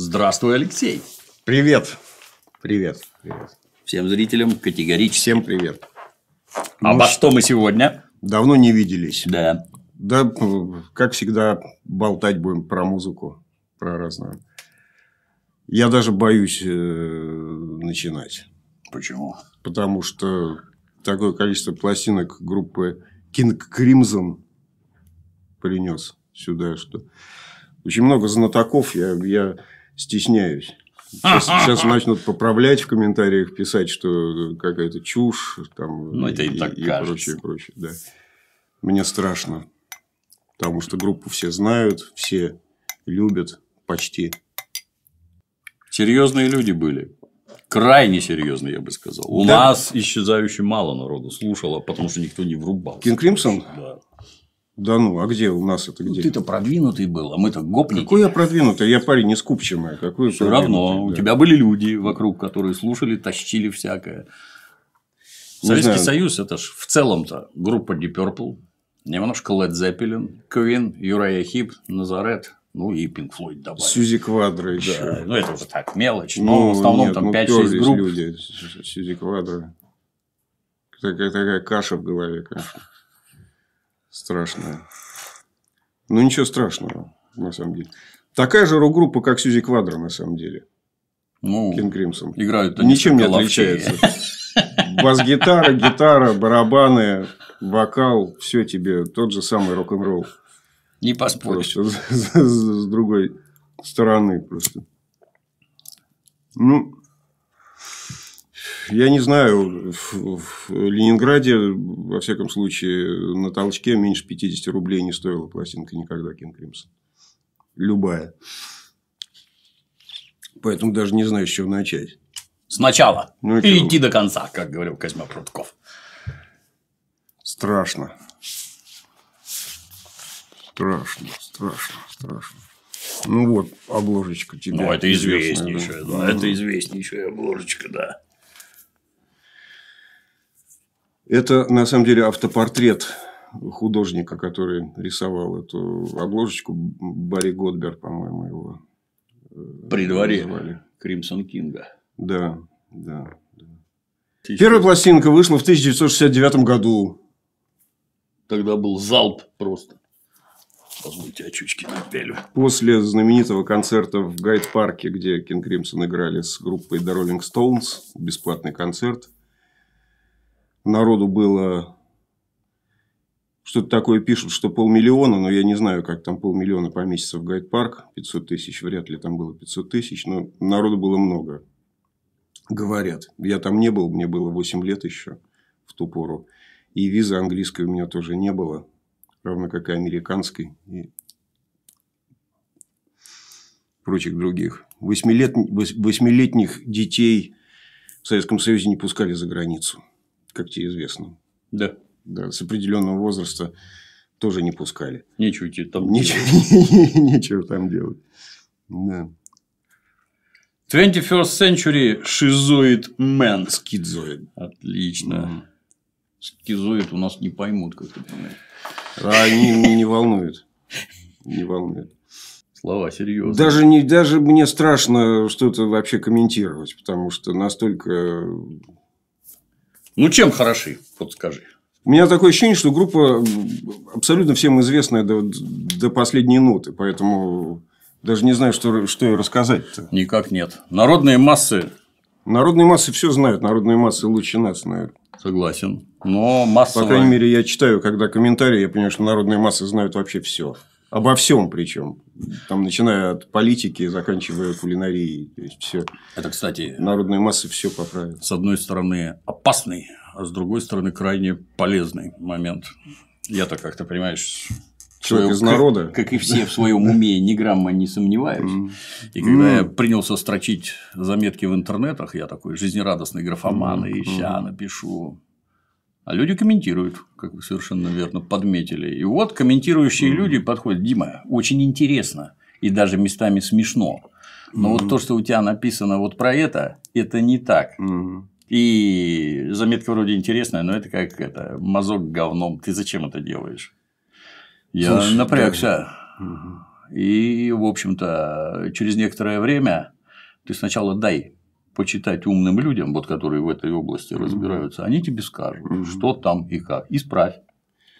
Здравствуй, Алексей. Привет. Привет. Привет. Всем зрителям категорически. Всем привет. А ну, Обо что мы сегодня? Давно не виделись. Да. Да, как всегда, болтать будем про музыку, про разное. Я даже боюсь э, начинать. Почему? Потому что такое количество пластинок группы King Crimson принес сюда, что очень много знатоков. Я, я стесняюсь. Сейчас, сейчас начнут поправлять в комментариях, писать, что э, какая-то чушь там, ну, это и, и, так и прочее, прочее. Да. Мне страшно, потому что группу все знают, все любят почти. Серьезные люди были. Крайне серьезные, я бы сказал. У да. нас исчезающе мало народу слушало, потому что никто не врубал. Кинг Кримсон? Да. Да ну, а где у нас это ну, где? Ну, ты-то продвинутый был, а мы-то гопники. Какой я продвинутый? Я парень не скупчимый. А какой Все равно. Да. У тебя были люди вокруг, которые слушали, тащили всякое. Советский знаю. Союз – это ж в целом-то группа Deep Purple, немножко Led Zeppelin, Queen, Юрая Хип, Назарет, ну и Pink Floyd добавили. Сьюзи Квадро еще. Да, ну, это уже так, мелочь, но ну, в основном нет, там ну, 5-6 групп. люди, Сьюзи Квадро. Такая, такая каша в голове, конечно страшная. Ну, ничего страшного, на самом деле. Такая же рок-группа, как Сьюзи Квадро, на самом деле. Ну, Кинг Кримсон. Играют они Ничем не отличается. Бас-гитара, гитара, барабаны, вокал. Все тебе тот же самый рок-н-ролл. Не поспоришь. Просто с другой стороны просто. Ну, я не знаю, в Ленинграде, во всяком случае, на толчке меньше 50 рублей не стоила пластинка никогда Кинг Кримсон. Любая. Поэтому даже не знаю, с чего начать. Сначала. Ну, и идти до конца, как говорил Козьма Прутков. Страшно. Страшно, страшно, страшно. Ну вот, обложечка тебе. Ну, это известнейшая, да. да. Это известнейшая обложечка, да. Это, на самом деле, автопортрет художника, который рисовал эту обложечку. Барри Годбер, по-моему, его э, При дворе называли. Кримсон Кинга. Да, да. Первая пластинка вышла в 1969 году. Тогда был залп просто. Позвольте очечки напялю. После знаменитого концерта в Гайд-парке, где Кинг Кримсон играли с группой The Rolling Stones, бесплатный концерт – народу было что-то такое пишут, что полмиллиона, но я не знаю, как там полмиллиона по месяцу в гайд-парк. 500 тысяч, вряд ли там было 500 тысяч, но народу было много. Говорят. Я там не был, мне было 8 лет еще в ту пору. И визы английской у меня тоже не было, равно как и американской и прочих других. Восьмилет... Восьмилетних детей в Советском Союзе не пускали за границу как тебе известно. Да. да с определенного возраста тоже не пускали. Нечего тебе там нечего, делать. нечего там делать. Да. 21st Century Шизоид man. Скидзоид. Отлично. Mm. Скизоид у нас не поймут, как ты понимаешь. А они меня не волнуют. Не волнуют. Слова серьезные. Даже, не, даже мне страшно что-то вообще комментировать, потому что настолько ну, чем хороши, вот скажи. У меня такое ощущение, что группа абсолютно всем известная до, до последней ноты, поэтому даже не знаю, что, что и рассказать-то. Никак нет. Народные массы. Народные массы все знают, народные массы лучше нас, знают. Согласен. Но массовая... По крайней мере, я читаю, когда комментарии, я понимаю, что народные массы знают вообще все. Обо всем причем. Там, начиная от политики, заканчивая кулинарией. То есть, все. Это, кстати... Народные массы все поправят. С одной стороны, опасный, а с другой стороны, крайне полезный момент. Я-то как-то, понимаешь, Человек из народа. Как, как и все в своем уме, ни грамма не сомневаюсь. И когда я принялся строчить заметки в интернетах, я такой жизнерадостный графоман, и сейчас напишу а люди комментируют, как вы совершенно верно подметили. И вот комментирующие mm-hmm. люди подходят. Дима, очень интересно и даже местами смешно. Но mm-hmm. вот то, что у тебя написано вот про это, это не так. Mm-hmm. И заметка вроде интересная, но это как это мазок говном. Ты зачем это делаешь? Я Слушай, напрягся. Да. И, в общем-то, через некоторое время ты сначала дай почитать умным людям, вот которые в этой области разбираются, они тебе скажут, что там и как. Исправь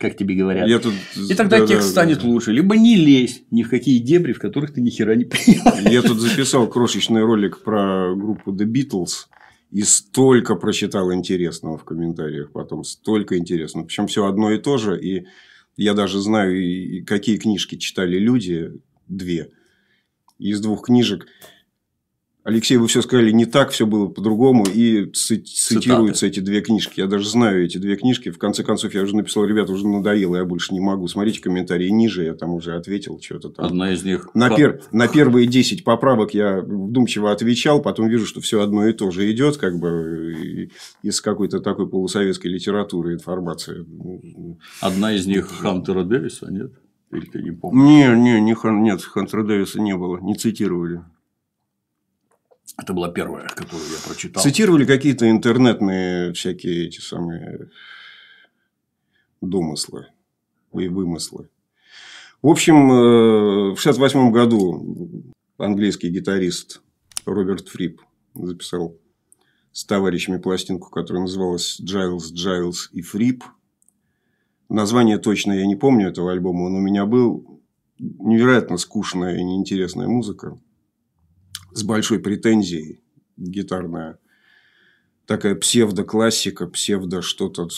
как тебе говорят. Я тут... И тогда да, текст да, станет да. лучше. Либо не лезь ни в какие дебри, в которых ты ни хера не понимаешь. Я тут записал крошечный ролик про группу The Beatles. И столько прочитал интересного в комментариях потом. Столько интересного. Причем все одно и то же. И я даже знаю, какие книжки читали люди. Две. Из двух книжек Алексей, вы все сказали не так, все было по-другому, и ци- цитируются эти две книжки. Я даже знаю эти две книжки. В конце концов, я уже написал, ребята, уже надоело, я больше не могу. Смотрите комментарии ниже, я там уже ответил что-то там. Одна из них... На, пер... на первые 10 поправок я вдумчиво отвечал, потом вижу, что все одно и то же идет, как бы из какой-то такой полусоветской литературы информация. Одна из них Хантера Дэвиса, нет? Или ты не помнишь? Не, не, не нет, Хантера Дэвиса не было, не цитировали. Это была первая, которую я прочитал. Цитировали какие-то интернетные всякие эти самые домыслы и вымыслы. В общем, э, в 1968 году английский гитарист Роберт Фрип записал с товарищами пластинку, которая называлась «Джайлз, Джайлз и Фрип». Название точно я не помню этого альбома, он у меня был. Невероятно скучная и неинтересная музыка с большой претензией гитарная. Такая псевдоклассика, псевдо что-то,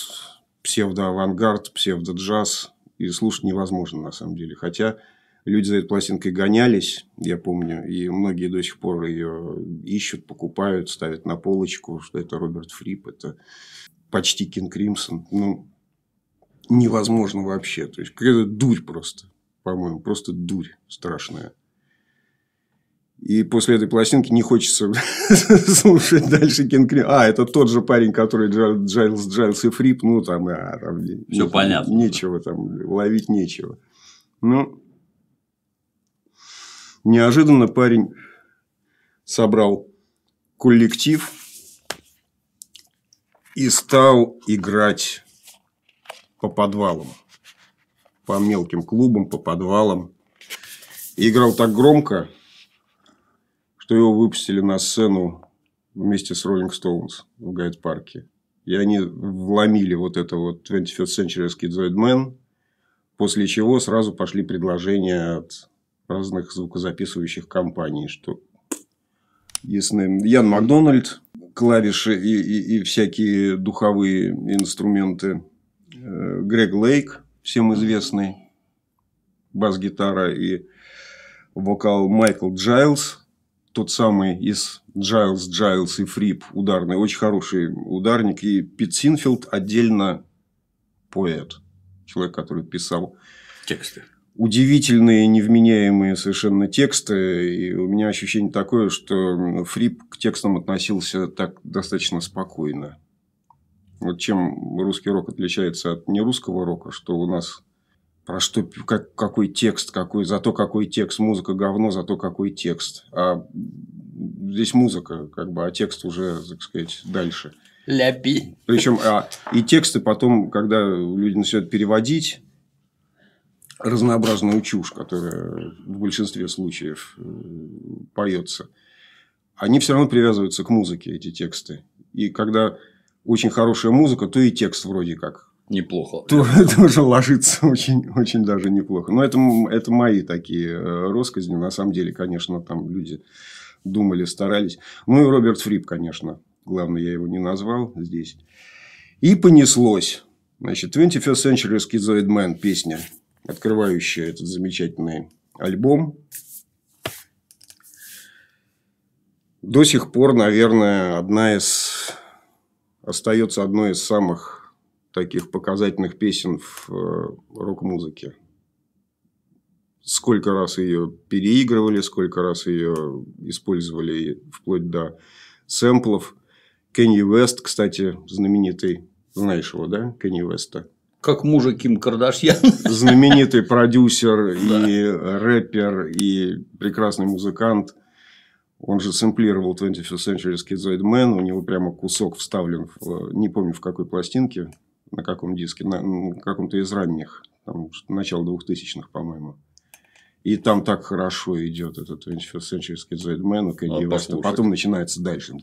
псевдоавангард, псевдо-джаз. И слушать невозможно на самом деле. Хотя люди за этой пластинкой гонялись, я помню, и многие до сих пор ее ищут, покупают, ставят на полочку, что это Роберт Фрип, это почти Кинг Кримсон. Ну, невозможно вообще. То есть, какая-то дурь просто, по-моему, просто дурь страшная. И после этой пластинки не хочется слушать дальше Кинг А, это тот же парень, который Джайлз, Джайлз и Фрип. Ну, там, а, там Все не, понятно. Нечего там, ловить нечего. Ну, неожиданно парень собрал коллектив и стал играть по подвалам, по мелким клубам, по подвалам. И играл так громко, что его выпустили на сцену вместе с Rolling Stones в Гайд-парке. И они вломили вот это вот 25th Century Schizoid Man, после чего сразу пошли предложения от разных звукозаписывающих компаний, что если Ян Макдональд, клавиши и, и, и всякие духовые инструменты. Э, Грег Лейк, всем известный, бас-гитара и вокал Майкл Джайлз, тот самый из Джайлз, Джайлз и Фрип ударный, очень хороший ударник. И Пит Синфилд отдельно поэт, человек, который писал тексты. Удивительные, невменяемые совершенно тексты. И у меня ощущение такое, что Фрип к текстам относился так достаточно спокойно. Вот чем русский рок отличается от нерусского рока, что у нас про что, как, какой текст, какой, зато какой текст, музыка говно, зато какой текст. А здесь музыка, как бы, а текст уже, так сказать, дальше. Ляпи. Причем, а, и тексты потом, когда люди начинают переводить, разнообразную чушь, которая в большинстве случаев э, поется, они все равно привязываются к музыке, эти тексты. И когда очень хорошая музыка, то и текст вроде как неплохо. Тоже, ложится очень, очень даже неплохо. Но это, это мои такие э, россказни. На самом деле, конечно, там люди думали, старались. Ну и Роберт Фрип, конечно. Главное, я его не назвал здесь. И понеслось. Значит, 21st Century Schizoid Man песня, открывающая этот замечательный альбом. До сих пор, наверное, одна из... Остается одной из самых таких показательных песен в э, рок-музыке. Сколько раз ее переигрывали, сколько раз ее использовали вплоть до сэмплов. Кенни Вест, кстати, знаменитый, знаешь его, да, Кенни Веста? Как мужа Ким Кардашьян. Знаменитый продюсер и рэпер, и прекрасный музыкант. Он же сэмплировал 21st Century Schizoid Man, у него прямо кусок вставлен, в, э, не помню в какой пластинке, на каком диске, на, на каком-то из ранних, там, начало 2000 по-моему. И там так хорошо идет этот 21st Century Schizoid Man, Кэнди а, Веста. Потом начинается дальше.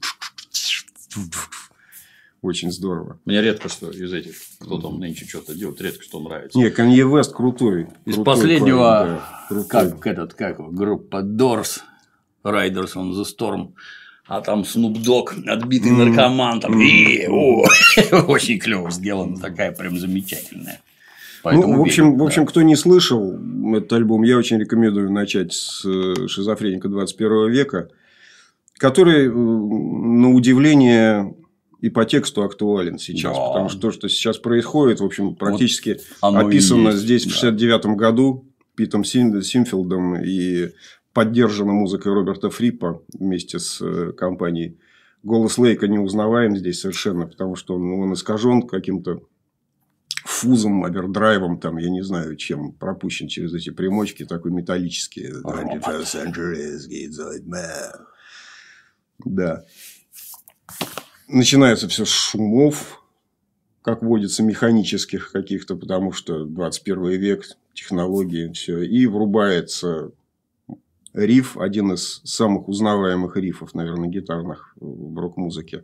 Очень здорово. Мне редко что из этих, кто там нынче что-то делает, редко что нравится. Не, Канье Вест крутой. Из крутой последнего, парень, да, крутой. как этот, как группа Doors, Riders on the Storm а там Snoop отбитый mm наркоман, там, и, о, очень клево сделано, такая прям замечательная. Ну, Поэтому ну, в общем, верим, в общем, да. кто не слышал этот альбом, я очень рекомендую начать с э, «Шизофреника 21 века», который, э, на удивление, и по тексту актуален сейчас, да. потому что то, что сейчас происходит, в общем, практически вот описано здесь да. в 69 году Питом Симфилдом и поддержана музыкой Роберта Фриппа вместе с э, компанией. Голос Лейка не узнаваем здесь совершенно, потому что он, он искажен каким-то фузом, овердрайвом, там, я не знаю, чем пропущен через эти примочки, такой металлический. Да. Начинается все с шумов, как водится, механических каких-то, потому что 21 век, технологии, все. И врубается риф, один из самых узнаваемых рифов, наверное, гитарных в рок-музыке.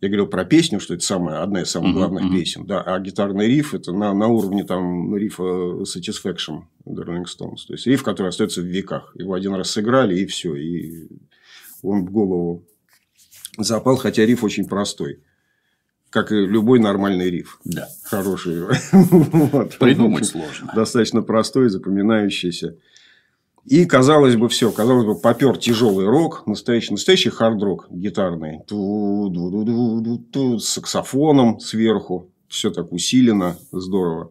Я говорил про песню, что это самая, одна из самых главных uh-huh. песен. Да, а гитарный риф это на, на уровне там, рифа Satisfaction The Rolling Stones. То есть риф, который остается в веках. Его один раз сыграли, и все. И он в голову запал, хотя риф очень простой. Как и любой нормальный риф. Да. Хороший. Придумать сложно. Достаточно простой, запоминающийся. И, казалось бы, все. Казалось бы, попер тяжелый рок, настоящий, настоящий хард-рок гитарный. Ту -ду -ду -ду -ту, с саксофоном сверху. Все так усилено, здорово.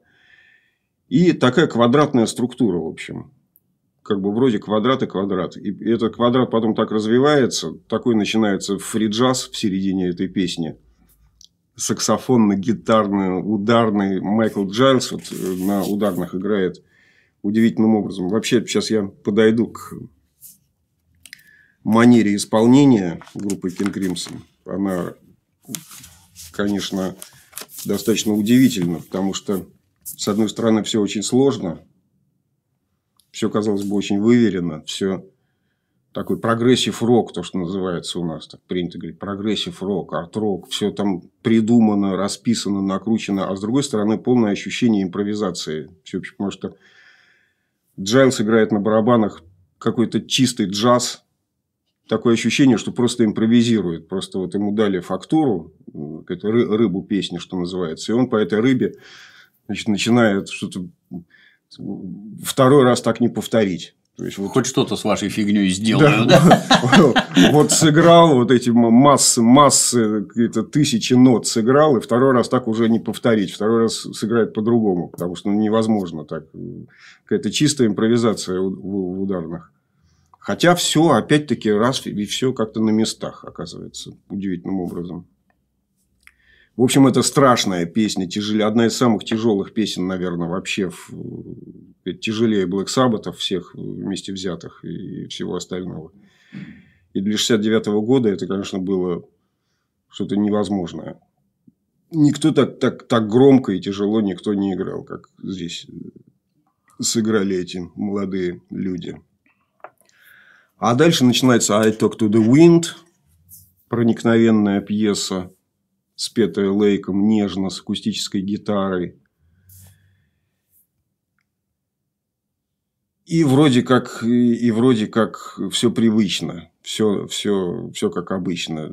И такая квадратная структура, в общем. Как бы вроде квадрат и квадрат. И этот квадрат потом так развивается. Такой начинается фриджаз в середине этой песни. Саксофонно-гитарный, ударный. Майкл Джайлс вот э, на ударных играет – удивительным образом. Вообще, сейчас я подойду к манере исполнения группы King Crimson. Она, конечно, достаточно удивительна, потому что, с одной стороны, все очень сложно, все, казалось бы, очень выверено, все такой прогрессив рок, то, что называется у нас, так принято говорить, прогрессив рок, арт-рок, все там придумано, расписано, накручено, а с другой стороны полное ощущение импровизации, все, потому что Джайлс играет на барабанах какой-то чистый джаз. Такое ощущение, что просто импровизирует. Просто вот ему дали фактуру, какую-то рыбу песни, что называется. И он по этой рыбе значит, начинает что-то второй раз так не повторить. То есть, ну, вот... Хоть что-то с вашей фигней сделаю, да? вот сыграл вот эти массы, массы, какие-то тысячи нот сыграл, и второй раз так уже не повторить. Второй раз сыграть по-другому, потому что ну, невозможно так. Какая-то чистая импровизация в ударных. Хотя все, опять-таки, раз и все как-то на местах оказывается удивительным образом. В общем, это страшная песня, тяжелая. одна из самых тяжелых песен, наверное, вообще в сказать, тяжелее Black Sabbath всех вместе взятых и всего остального. И для 69 -го года это, конечно, было что-то невозможное. Никто так, так, так громко и тяжело никто не играл, как здесь сыграли эти молодые люди. А дальше начинается «I talk to the wind», проникновенная пьеса, спетая Лейком нежно, с акустической гитарой. И вроде как, и, и вроде как все привычно, все, все, все как обычно.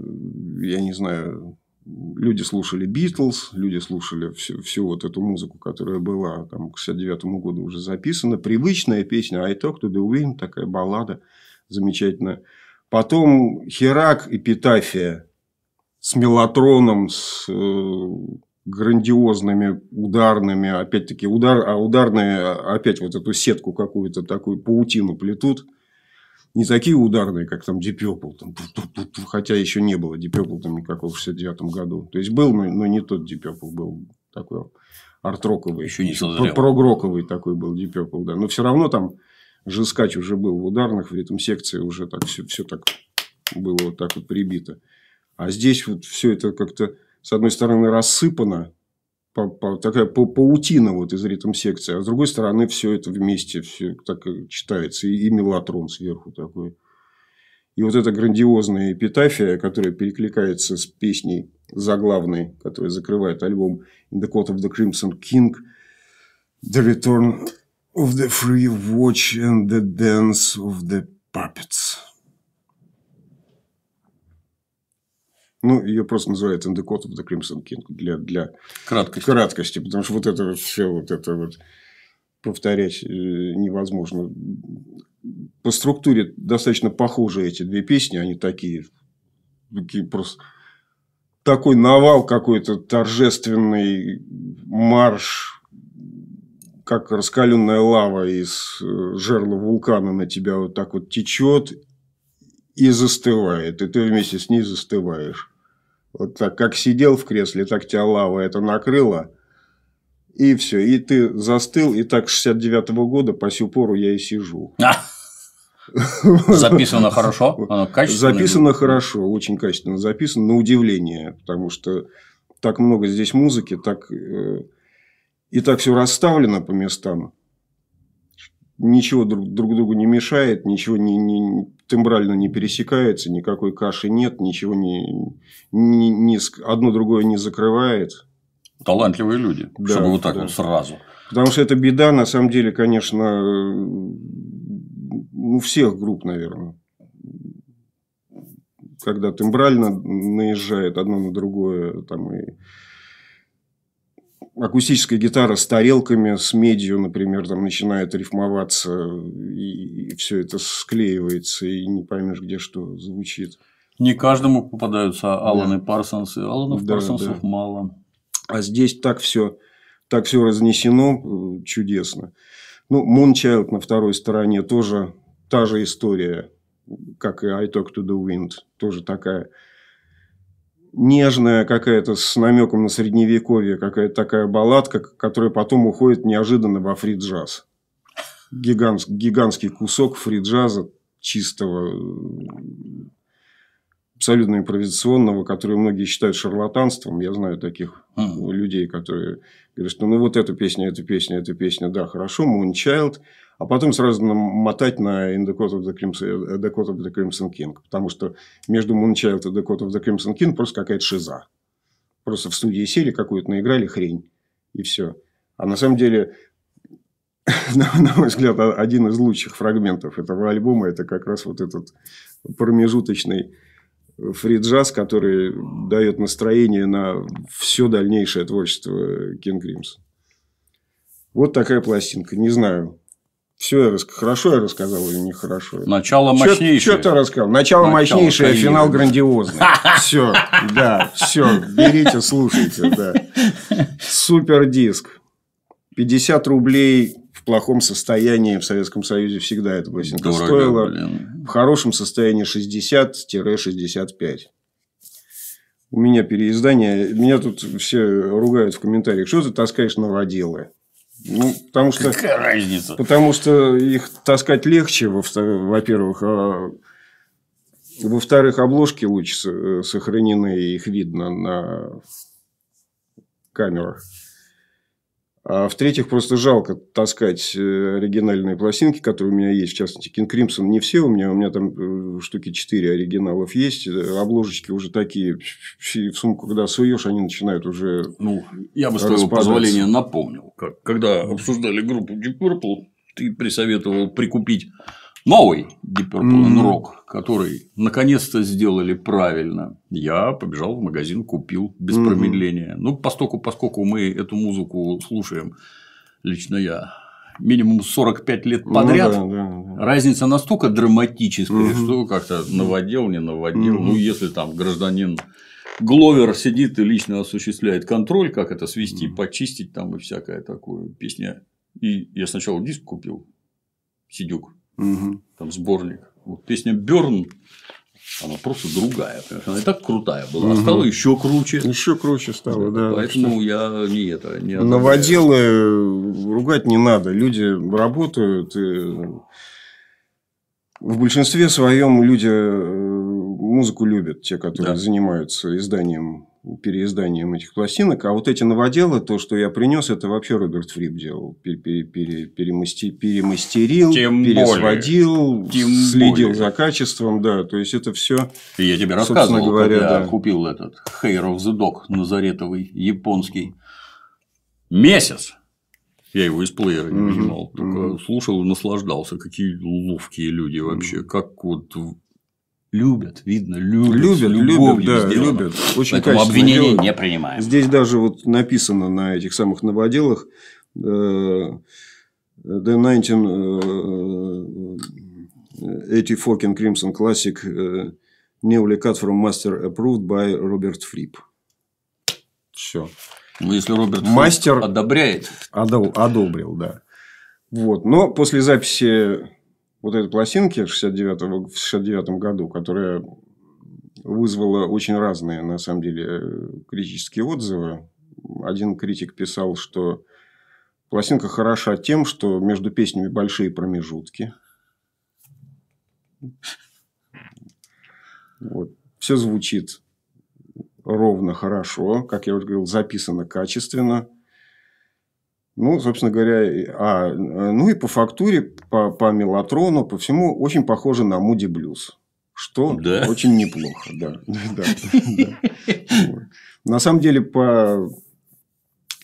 Я не знаю, люди слушали Битлз, люди слушали всю, всю вот эту музыку, которая была там, к 69 году уже записана. Привычная песня «I talk to the wind», такая баллада замечательная. Потом «Херак» и эпитафия с мелатроном, с, э, грандиозными ударными, опять-таки удар, а ударные опять вот эту сетку какую-то такую паутину плетут. Не такие ударные, как там Дипепл, там, хотя еще не было Дипепл там никакого в 69 году. То есть был, но, но не тот Дипепл был такой артроковый. Еще не созрел. Прогроковый такой был Дипепл, да. Но все равно там Жескач уже был в ударных, в ритм секции уже так все, все так было вот так вот прибито. А здесь вот все это как-то с одной стороны, рассыпана такая паутина вот из ритм-секции, а с другой стороны, все это вместе все так читается, и, и мелатрон сверху такой. И вот эта грандиозная эпитафия, которая перекликается с песней заглавной, которая закрывает альбом «In the Court of the Crimson King», «The Return of the Free Watch and the Dance of the Puppets». Ну, ее просто называют «In the Code of the Crimson King» для, для краткости. краткости, потому что вот это все, вот это вот повторять э, невозможно. По структуре достаточно похожи эти две песни, они такие, такие просто такой навал какой-то торжественный марш, как раскаленная лава из э, жерла вулкана на тебя вот так вот течет и застывает, и ты вместе с ней застываешь. Вот так как сидел в кресле, так тебя лава это накрыла. И все, и ты застыл, и так 69-го года по сю пору я и сижу. А. Записано хорошо? качественно? Записано хорошо, очень качественно записано, на удивление, потому что так много здесь музыки, так э, и так все расставлено по местам ничего друг, друг другу не мешает, ничего не, не, тембрально не пересекается, никакой каши нет, ничего не, не, не одно другое не закрывает. Талантливые люди, да, чтобы вот так да. вот сразу. Потому что это беда, на самом деле, конечно, у всех групп, наверное. Когда тембрально наезжает одно на другое, там и акустическая гитара с тарелками, с медью, например, там начинает рифмоваться, и, и все это склеивается, и не поймешь, где что звучит. Не каждому попадаются Аланы да. Парсонсы. Алланов да, Парсонсов да. мало. А здесь так все, так все разнесено э, чудесно. Ну, Moonchild на второй стороне тоже та же история, как и I Talk to the Wind, тоже такая нежная какая-то с намеком на средневековье, какая-то такая балладка, которая потом уходит неожиданно во фриджаз джаз гигантский кусок фриджаза чистого, абсолютно импровизационного, который многие считают шарлатанством. Я знаю таких mm. людей, которые говорят, что ну вот эта песня, эта песня, эта песня, да, хорошо, Moonchild – а потом сразу мотать на In the Court of the Crimson, э, the Court of the Crimson King, потому что между Moonchild и The Court of the Crimson King просто какая-то шиза. Просто в студии сели какую-то, наиграли хрень, и все. А на самом деле, на, на мой взгляд, один из лучших фрагментов этого альбома – это как раз вот этот промежуточный фриджаз, который дает настроение на все дальнейшее творчество Кинг Гримс. Вот такая пластинка. Не знаю, все я рас... хорошо я рассказал или нехорошо? Начало мощнейшее. Что ты рассказал? Начало, Начало мощнейшее, Каира. финал грандиозный. Все, да, все, берите, слушайте, да. Супер диск. 50 рублей в плохом состоянии в Советском Союзе всегда это пластинка Дорого, стоила. В хорошем состоянии 60-65. У меня переиздание. Меня тут все ругают в комментариях. Что ты таскаешь новоделы? Ну, потому что, Какая разница? Потому что их таскать легче, во-первых, а во-вторых, обложки лучше э, сохранены, их видно на камерах. А в-третьих, просто жалко таскать э, оригинальные пластинки, которые у меня есть. В частности, Кинг Кримсон не все у меня. У меня там э, штуки 4 оригиналов есть. Э, обложечки уже такие. В сумку, когда суешь, они начинают уже Ну, я бы с твоего позволения напомнил. Как, когда обсуждали группу Deep Purple, ты присоветовал прикупить новый Deep Purple and Rock, который наконец-то сделали правильно, я побежал в магазин, купил без промедления. Ну, поскольку, поскольку мы эту музыку слушаем, лично я минимум 45 лет ну подряд. Ну, да, да, да. Разница настолько драматическая, угу. что как-то наводил, не наводил. Угу. Ну, если там гражданин Гловер сидит и лично осуществляет контроль, как это свести, угу. почистить там и всякая такое. Песня. И я сначала диск купил, Сидюк угу. там сборник. Вот песня Берн, она просто другая. Понимаешь? Она и так крутая была, угу. а стала еще круче. Еще круче стала, да. да поэтому я не это. Не Новоделы ругать не надо. Люди работают. И... В большинстве своем люди э, музыку любят, те, которые да. занимаются изданием переизданием этих пластинок. А вот эти новоделы, то, что я принес, это вообще Роберт Фрип делал. Пере, пере, пере, перемасти, перемастерил, Тем пересводил, более. Тем следил более. за качеством. Да, то есть, это все. Я тебе рассказывал, говоря, когда да. купил этот Hair of the Dog назаретовый, японский. Месяц. Я его из плеера не вынимал. Mm-hmm. Только слушал и наслаждался. Какие ловкие люди вообще. Mm-hmm. Как вот любят, видно, любят. Любят, любят, да, сделано. любят. Очень Поэтому обвинения делают. не принимаем. Здесь даже вот написано на этих самых новоделах э, The 1984 э, э, Crimson Classic Newly Cut from Master Approved by Robert Fripp. Все. Ну, если Роберт Мастер Фрип одобряет. Одобрил, да. Вот. Но после записи вот этой пластинки 69 в 69 году, которая вызвала очень разные, на самом деле, э, критические отзывы. Один критик писал, что пластинка хороша тем, что между песнями большие промежутки. Вот. Все звучит ровно, хорошо, как я уже говорил, записано качественно. Ну, собственно говоря, а, ну и по фактуре, по, по мелатрону, по всему очень похоже на Муди Блюз. Что да. очень неплохо, да. На самом деле,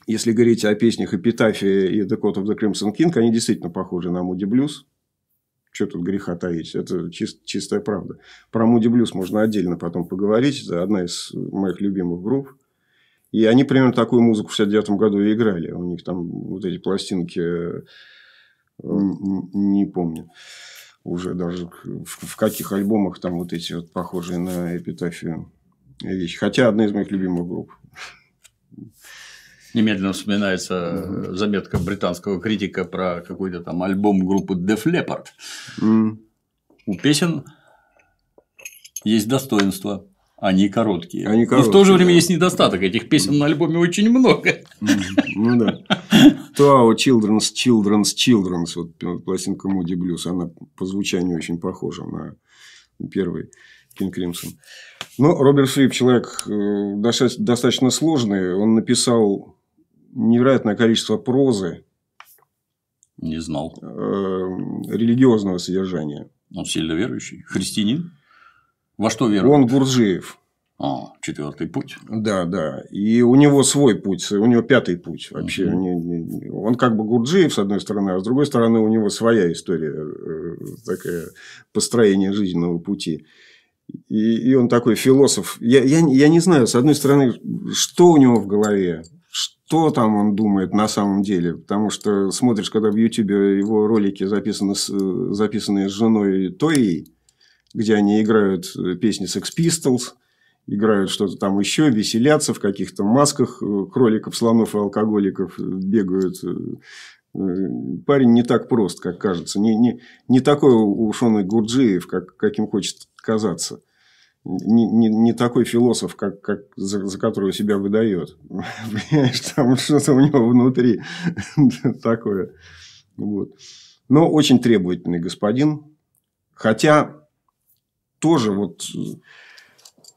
если говорить о песнях Эпитафия и Дакотов The Crimson King, они действительно похожи на Муди Блюз. Что тут греха таить? Это чистая правда. Про Муди Блюз можно отдельно потом поговорить. Это одна из моих любимых групп. И они примерно такую музыку в 69 году и играли. У них там вот эти пластинки, э, не помню уже даже в каких альбомах там вот эти вот похожие на эпитафию вещи. Хотя одна из моих любимых групп. Немедленно вспоминается mm-hmm. заметка британского критика про какой-то там альбом группы Def Leppard. Mm-hmm. У песен есть достоинство они короткие. Они короткие. Но в то же время да. есть недостаток. Этих песен на альбоме очень много. Ну да. Туао Children's Children's Children's. Вот э, пластинка Moody Blues. Она по звучанию очень похожа на первый Кинг Кримсон. Но ну, Роберт Фрип человек э, достаточно сложный. Он написал невероятное количество прозы. Не знал. Э, религиозного содержания. Он сильно верующий? Христианин? Во что верует? Он Гурджиев. А, четвертый путь. Да, да. И у него свой путь, у него пятый путь вообще. Угу. Не, не, он как бы Гурджиев, с одной стороны, а с другой стороны, у него своя история, э, такое построение жизненного пути. И, и он такой философ. Я, я, я не знаю, с одной стороны, что у него в голове, что там он думает на самом деле. Потому что смотришь, когда в Ютубе его ролики записаны с, э, записаны с женой Тоей, где они играют э, песни Sex Pistols, играют что-то там еще, веселятся в каких-то масках, э, кроликов, слонов и алкоголиков э, бегают. Парень не так прост, как кажется. Не, не, не такой уж он Гурджиев, как, каким хочет казаться. Не, не, не такой философ, как, как за, за которого себя выдает. Понимаешь, там что-то у него внутри такое. Вот. Но очень требовательный господин. Хотя тоже вот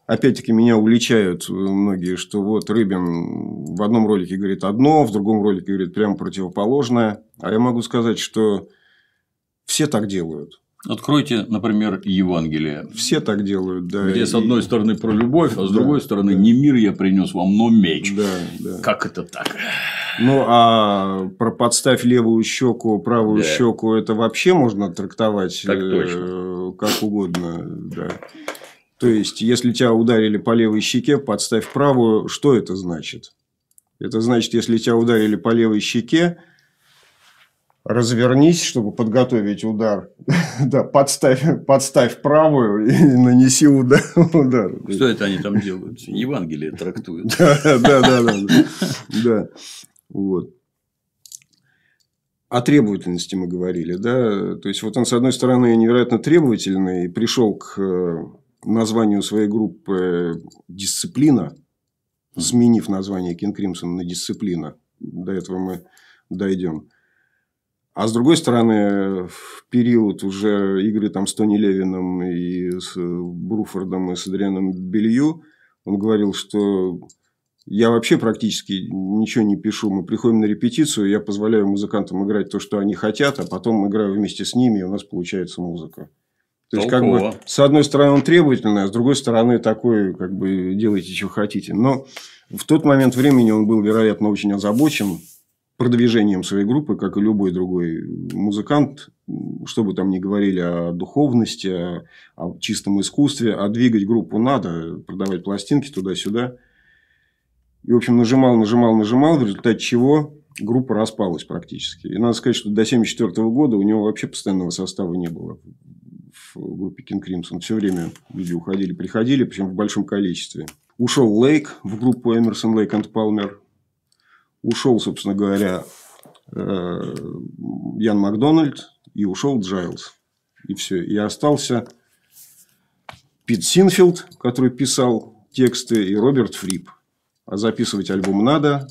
опять-таки меня уличают э, многие, что вот Рыбин в одном ролике говорит одно, в другом ролике говорит прямо противоположное. А я могу сказать, что все так делают. Откройте, например, Евангелие. Все так делают, да. Где с одной стороны про любовь, а с да, другой стороны да. не мир я принес вам, но меч. Да, да. Как это так? Ну, а про подставь левую щеку, правую да. щеку, это вообще можно трактовать так э, точно. как угодно. Да. То есть, если тебя ударили по левой щеке, подставь правую, что это значит? Это значит, если тебя ударили по левой щеке, развернись, чтобы подготовить удар. да, подставь, подставь правую и нанеси удар. Что это они там делают? Евангелие трактуют. да, да, да, да. Вот. О требовательности мы говорили, да. То есть, вот он, с одной стороны, невероятно требовательный, пришел к э, названию своей группы «Дисциплина», сменив название Кинг Кримсон на «Дисциплина». До этого мы дойдем. А с другой стороны, в период уже игры там с Тони Левином и с Бруфордом и с Адрианом Белью, он говорил, что я вообще практически ничего не пишу. Мы приходим на репетицию, я позволяю музыкантам играть то, что они хотят, а потом играю вместе с ними, и у нас получается музыка. То есть, как бы, с одной стороны, он требовательный, а с другой стороны, такой, как бы, делайте, что хотите. Но в тот момент времени он был, вероятно, очень озабочен продвижением своей группы, как и любой другой музыкант, что бы там ни говорили о духовности, о, о чистом искусстве, а двигать группу надо, продавать пластинки туда-сюда – и, в общем, нажимал, нажимал, нажимал, в результате чего группа распалась практически. И надо сказать, что до 1974 года у него вообще постоянного состава не было в группе King Crimson. Все время люди уходили, приходили, причем в большом количестве. Ушел Лейк в группу Эмерсон, Лейк и Палмер. Ушел, собственно говоря, э, Ян Макдональд и ушел Джайлз. И все. И остался Пит Синфилд, который писал тексты, и Роберт Фрип – Записывать альбом надо.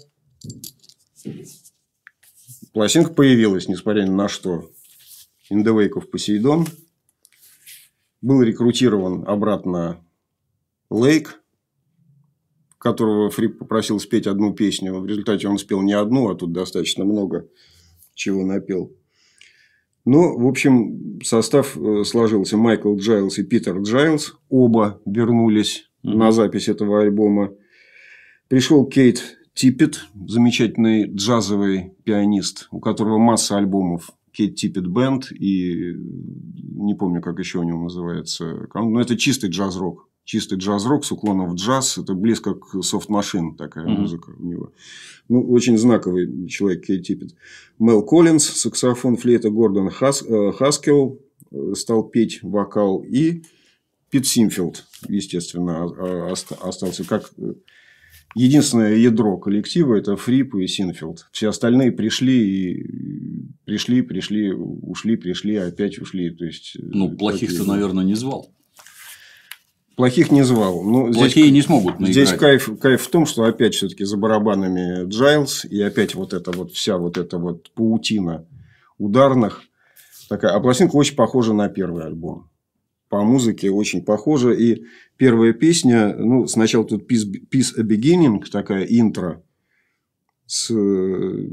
Пластинка появилась, несмотря ни на что. Индевейков Посейдон. Был рекрутирован обратно Лейк, которого Фрип попросил спеть одну песню. В результате он спел не одну, а тут достаточно много чего напел. Но, ну, в общем, состав э, сложился. Майкл Джайлс и Питер Джайлс. оба вернулись mm-hmm. на запись этого альбома. Пришел Кейт Типпет, замечательный джазовый пианист, у которого масса альбомов. Кейт Типпет Бенд и э, не помню, как еще у него называется. Но ну, это чистый джаз-рок. Чистый джаз-рок с уклоном в джаз. Это близко к софт-машин такая mm-hmm. музыка у него. Ну, очень знаковый человек Кейт Типпет. Мел Коллинз, саксофон, флейта Гордон Хас, э, Хаскел э, стал петь вокал. И Пит Симфилд, естественно, а, а, остался как э, единственное ядро коллектива – это Фрип и Синфилд. Все остальные пришли и пришли, пришли, ушли, пришли, опять ушли. То есть, э, ну, плохих ты, наверное, не звал. Плохих не звал. Но Плохие здесь, не смогут наиграть. Здесь кайф, кайф в том, что опять все-таки за барабанами Джайлз и опять вот эта вот вся вот эта вот паутина ударных. Такая. А пластинка очень похожа на первый альбом по музыке очень похоже. И первая песня, ну, сначала тут Peace, Peace a Beginning, такая интро с э,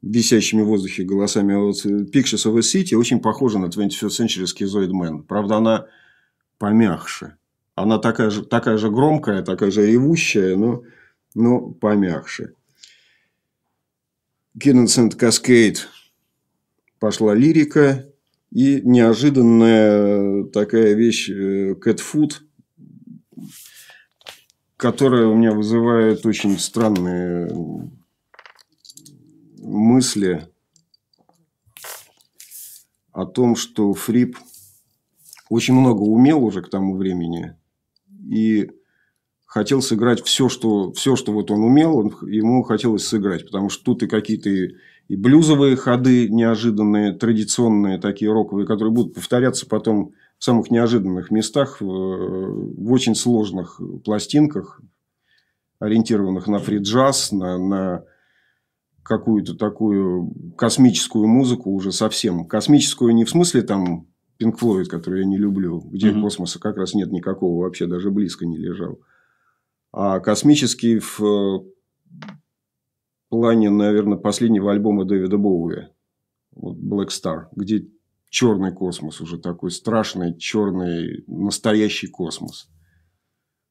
висящими в воздухе голосами вот Pictures of a City очень похожа на 21st Century Schizoid Man. Правда, она помягче Она такая же, такая же громкая, такая же ревущая, но, но помягче Киннесент Каскейд пошла лирика, и неожиданная такая вещь э, Cat Food, которая у меня вызывает очень странные мысли о том, что Фрип очень много умел уже к тому времени и хотел сыграть все, что, все, что вот он умел, ему хотелось сыграть, потому что тут и какие-то и блюзовые ходы неожиданные, традиционные такие роковые, которые будут повторяться потом в самых неожиданных местах, э, в очень сложных пластинках, ориентированных на фри-джаз, на, на какую-то такую космическую музыку уже совсем. Космическую не в смысле там Пинк Флойд, который я не люблю, где угу. космоса как раз нет никакого вообще, даже близко не лежал. А космический в плане, наверное, последнего альбома Дэвида Боуи. Вот Black Star, где черный космос уже такой страшный, черный, настоящий космос.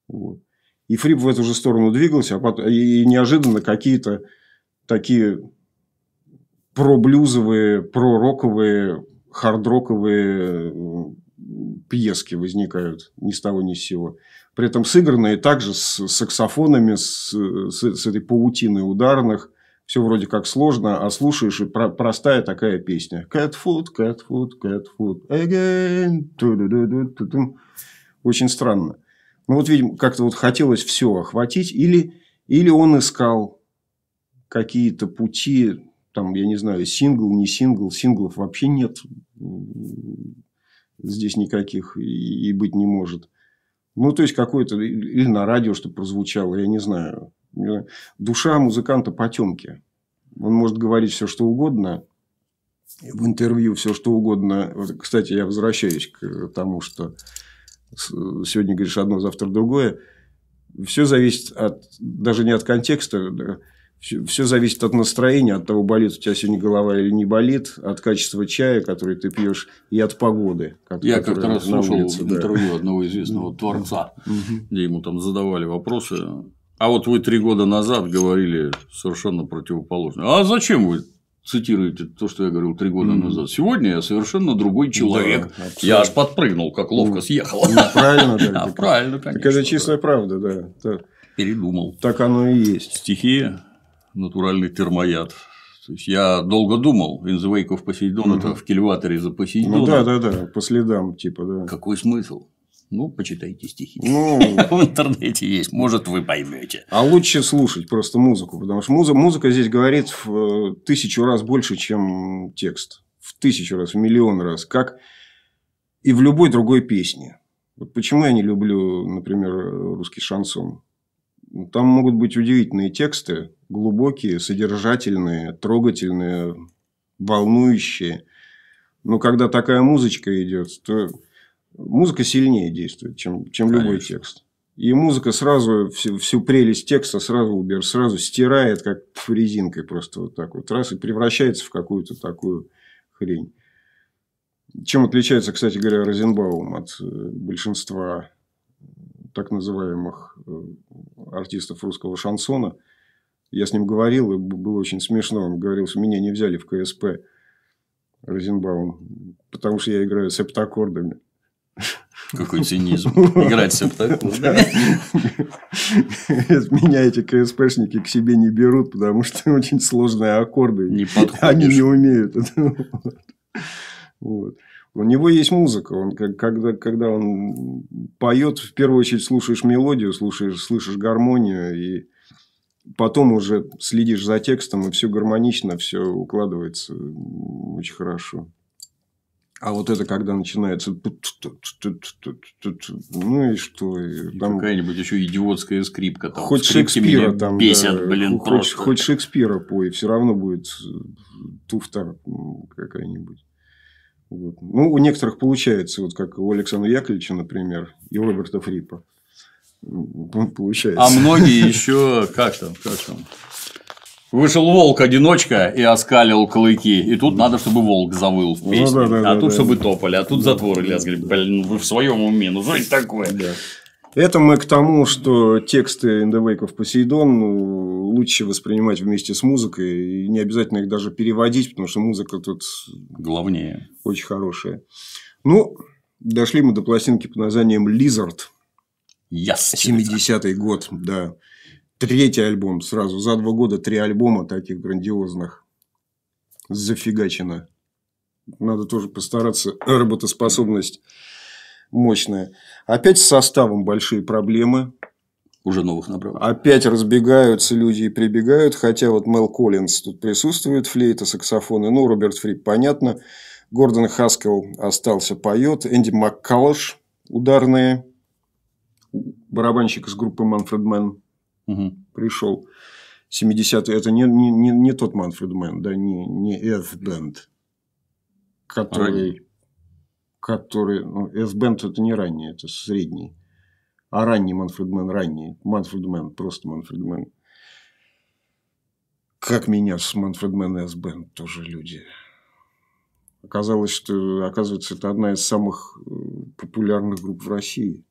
Вот. И Фрип в эту же сторону двигался, а потом, и неожиданно какие-то такие проблюзовые, пророковые, хардроковые пьески возникают ни с того ни с сего. При этом сыгранные также с саксофонами, с, с, с этой паутиной ударных. Все вроде как сложно, а слушаешь и про, простая такая песня. Cat food, cat food, cat food again. Ту -ду -ду -ду -ту -ту. Очень странно. Ну, вот, видим, как-то вот хотелось все охватить. Или, или он искал какие-то пути, там, я не знаю, сингл, не сингл. Синглов вообще нет здесь никаких и, быть не может. Ну, то есть, какое-то... Или на радио, чтобы прозвучало, я не знаю. Душа музыканта потемки. Он может говорить все, что угодно. В интервью все, что угодно. Кстати, я возвращаюсь к тому, что сегодня говоришь одно, завтра другое. Все зависит от, даже не от контекста, все, все зависит от настроения, от того, болит у тебя сегодня голова или не болит, от качества чая, который ты пьешь, и от погоды. Я как то раз слушал улице, интервью одного известного творца, где ему там задавали вопросы. А вот вы три года назад говорили совершенно противоположно. А зачем вы цитируете то, что я говорил три года назад. Сегодня я совершенно другой человек. Да, я аж подпрыгнул, как ловко съехал. Ну, правильно, да. А, правильно, конечно. Так это чистая правда, да. Передумал. Так оно и есть. Стихия натуральный термояд. То есть я долго думал, In the Wake of Poseidon, это в кильваторе за Посейдона. Ну да, да, да, по следам, типа, да. Какой смысл? Ну, почитайте стихи. Ну, в интернете есть, может, вы поймете. А лучше слушать просто музыку, потому что музыка, музыка здесь говорит в э, тысячу раз больше, чем текст. В тысячу раз, в миллион раз. Как и в любой другой песне. Вот почему я не люблю, например, русский шансон. Там могут быть удивительные тексты, глубокие, содержательные, трогательные, волнующие. Но когда такая музычка идет, то музыка сильнее действует, чем, чем Конечно. любой текст. И музыка сразу всю, всю прелесть текста сразу убер, сразу стирает, как резинкой просто вот так вот. Раз и превращается в какую-то такую хрень. Чем отличается, кстати говоря, Розенбаум от э, большинства так называемых э, артистов русского шансона. Я с ним говорил, и было очень смешно. Он говорил, что меня не взяли в КСП Розенбаум, потому что я играю септаккордами. Какой цинизм. Играть септаккордами. Меня эти КСПшники к себе не берут, потому что очень сложные аккорды. Не подходишь. Они не умеют. Вот. У него есть музыка. Он, когда, когда он поет, в первую очередь слушаешь мелодию, слушаешь, слышишь гармонию, и потом уже следишь за текстом, и все гармонично, все укладывается очень хорошо. А вот это когда начинается... Ну и что? там... Какая-нибудь еще идиотская скрипка. Там. Хоть Скрипки Шекспира там. Бесят, да. блин, хоть, просто. хоть Шекспира пой, все равно будет туфта какая-нибудь. Вот. Ну, у некоторых получается, вот как у Александра Яковлевича, например, и Роберта Фрипа. Получается. А многие еще как там, как там? Вышел волк-одиночка и оскалил клыки. И тут надо, чтобы волк завыл в песне. Ну, да, да, а да, тут, да, чтобы да. топали. А тут затворы лязгали. Блин, вы в своем уме. Ну, что это такое? Да. Это мы к тому, что тексты эндевейков Посейдон ну, лучше воспринимать вместе с музыкой. И не обязательно их даже переводить, потому что музыка тут... Главнее. Очень хорошая. Ну, дошли мы до пластинки под названием «Лизард». Yes, 70-й год, да. Третий альбом сразу. За два года три альбома таких грандиозных. Зафигачено. Надо тоже постараться работоспособность мощная. Опять с составом большие проблемы. Уже новых набрал. Опять разбегаются люди и прибегают. Хотя вот Мел Коллинс тут присутствует, флейта, саксофоны. Ну, Роберт Фрип, понятно. Гордон Хаскел остался, поет. Энди Маккалыш ударные. Барабанщик из группы Манфред Мэн угу. пришел. 70-е. Это не, не, не, не тот Манфред Мэн, да, не, не Эф Бенд, который... Ранний который, ну, S-Band это не ранний, это средний. А ранний Манфредмен, ранний. Манфредмен, просто Манфредмен. Как меня с Манфредмен и S-Band тоже люди. Оказалось, что, оказывается, это одна из самых э, популярных групп в России.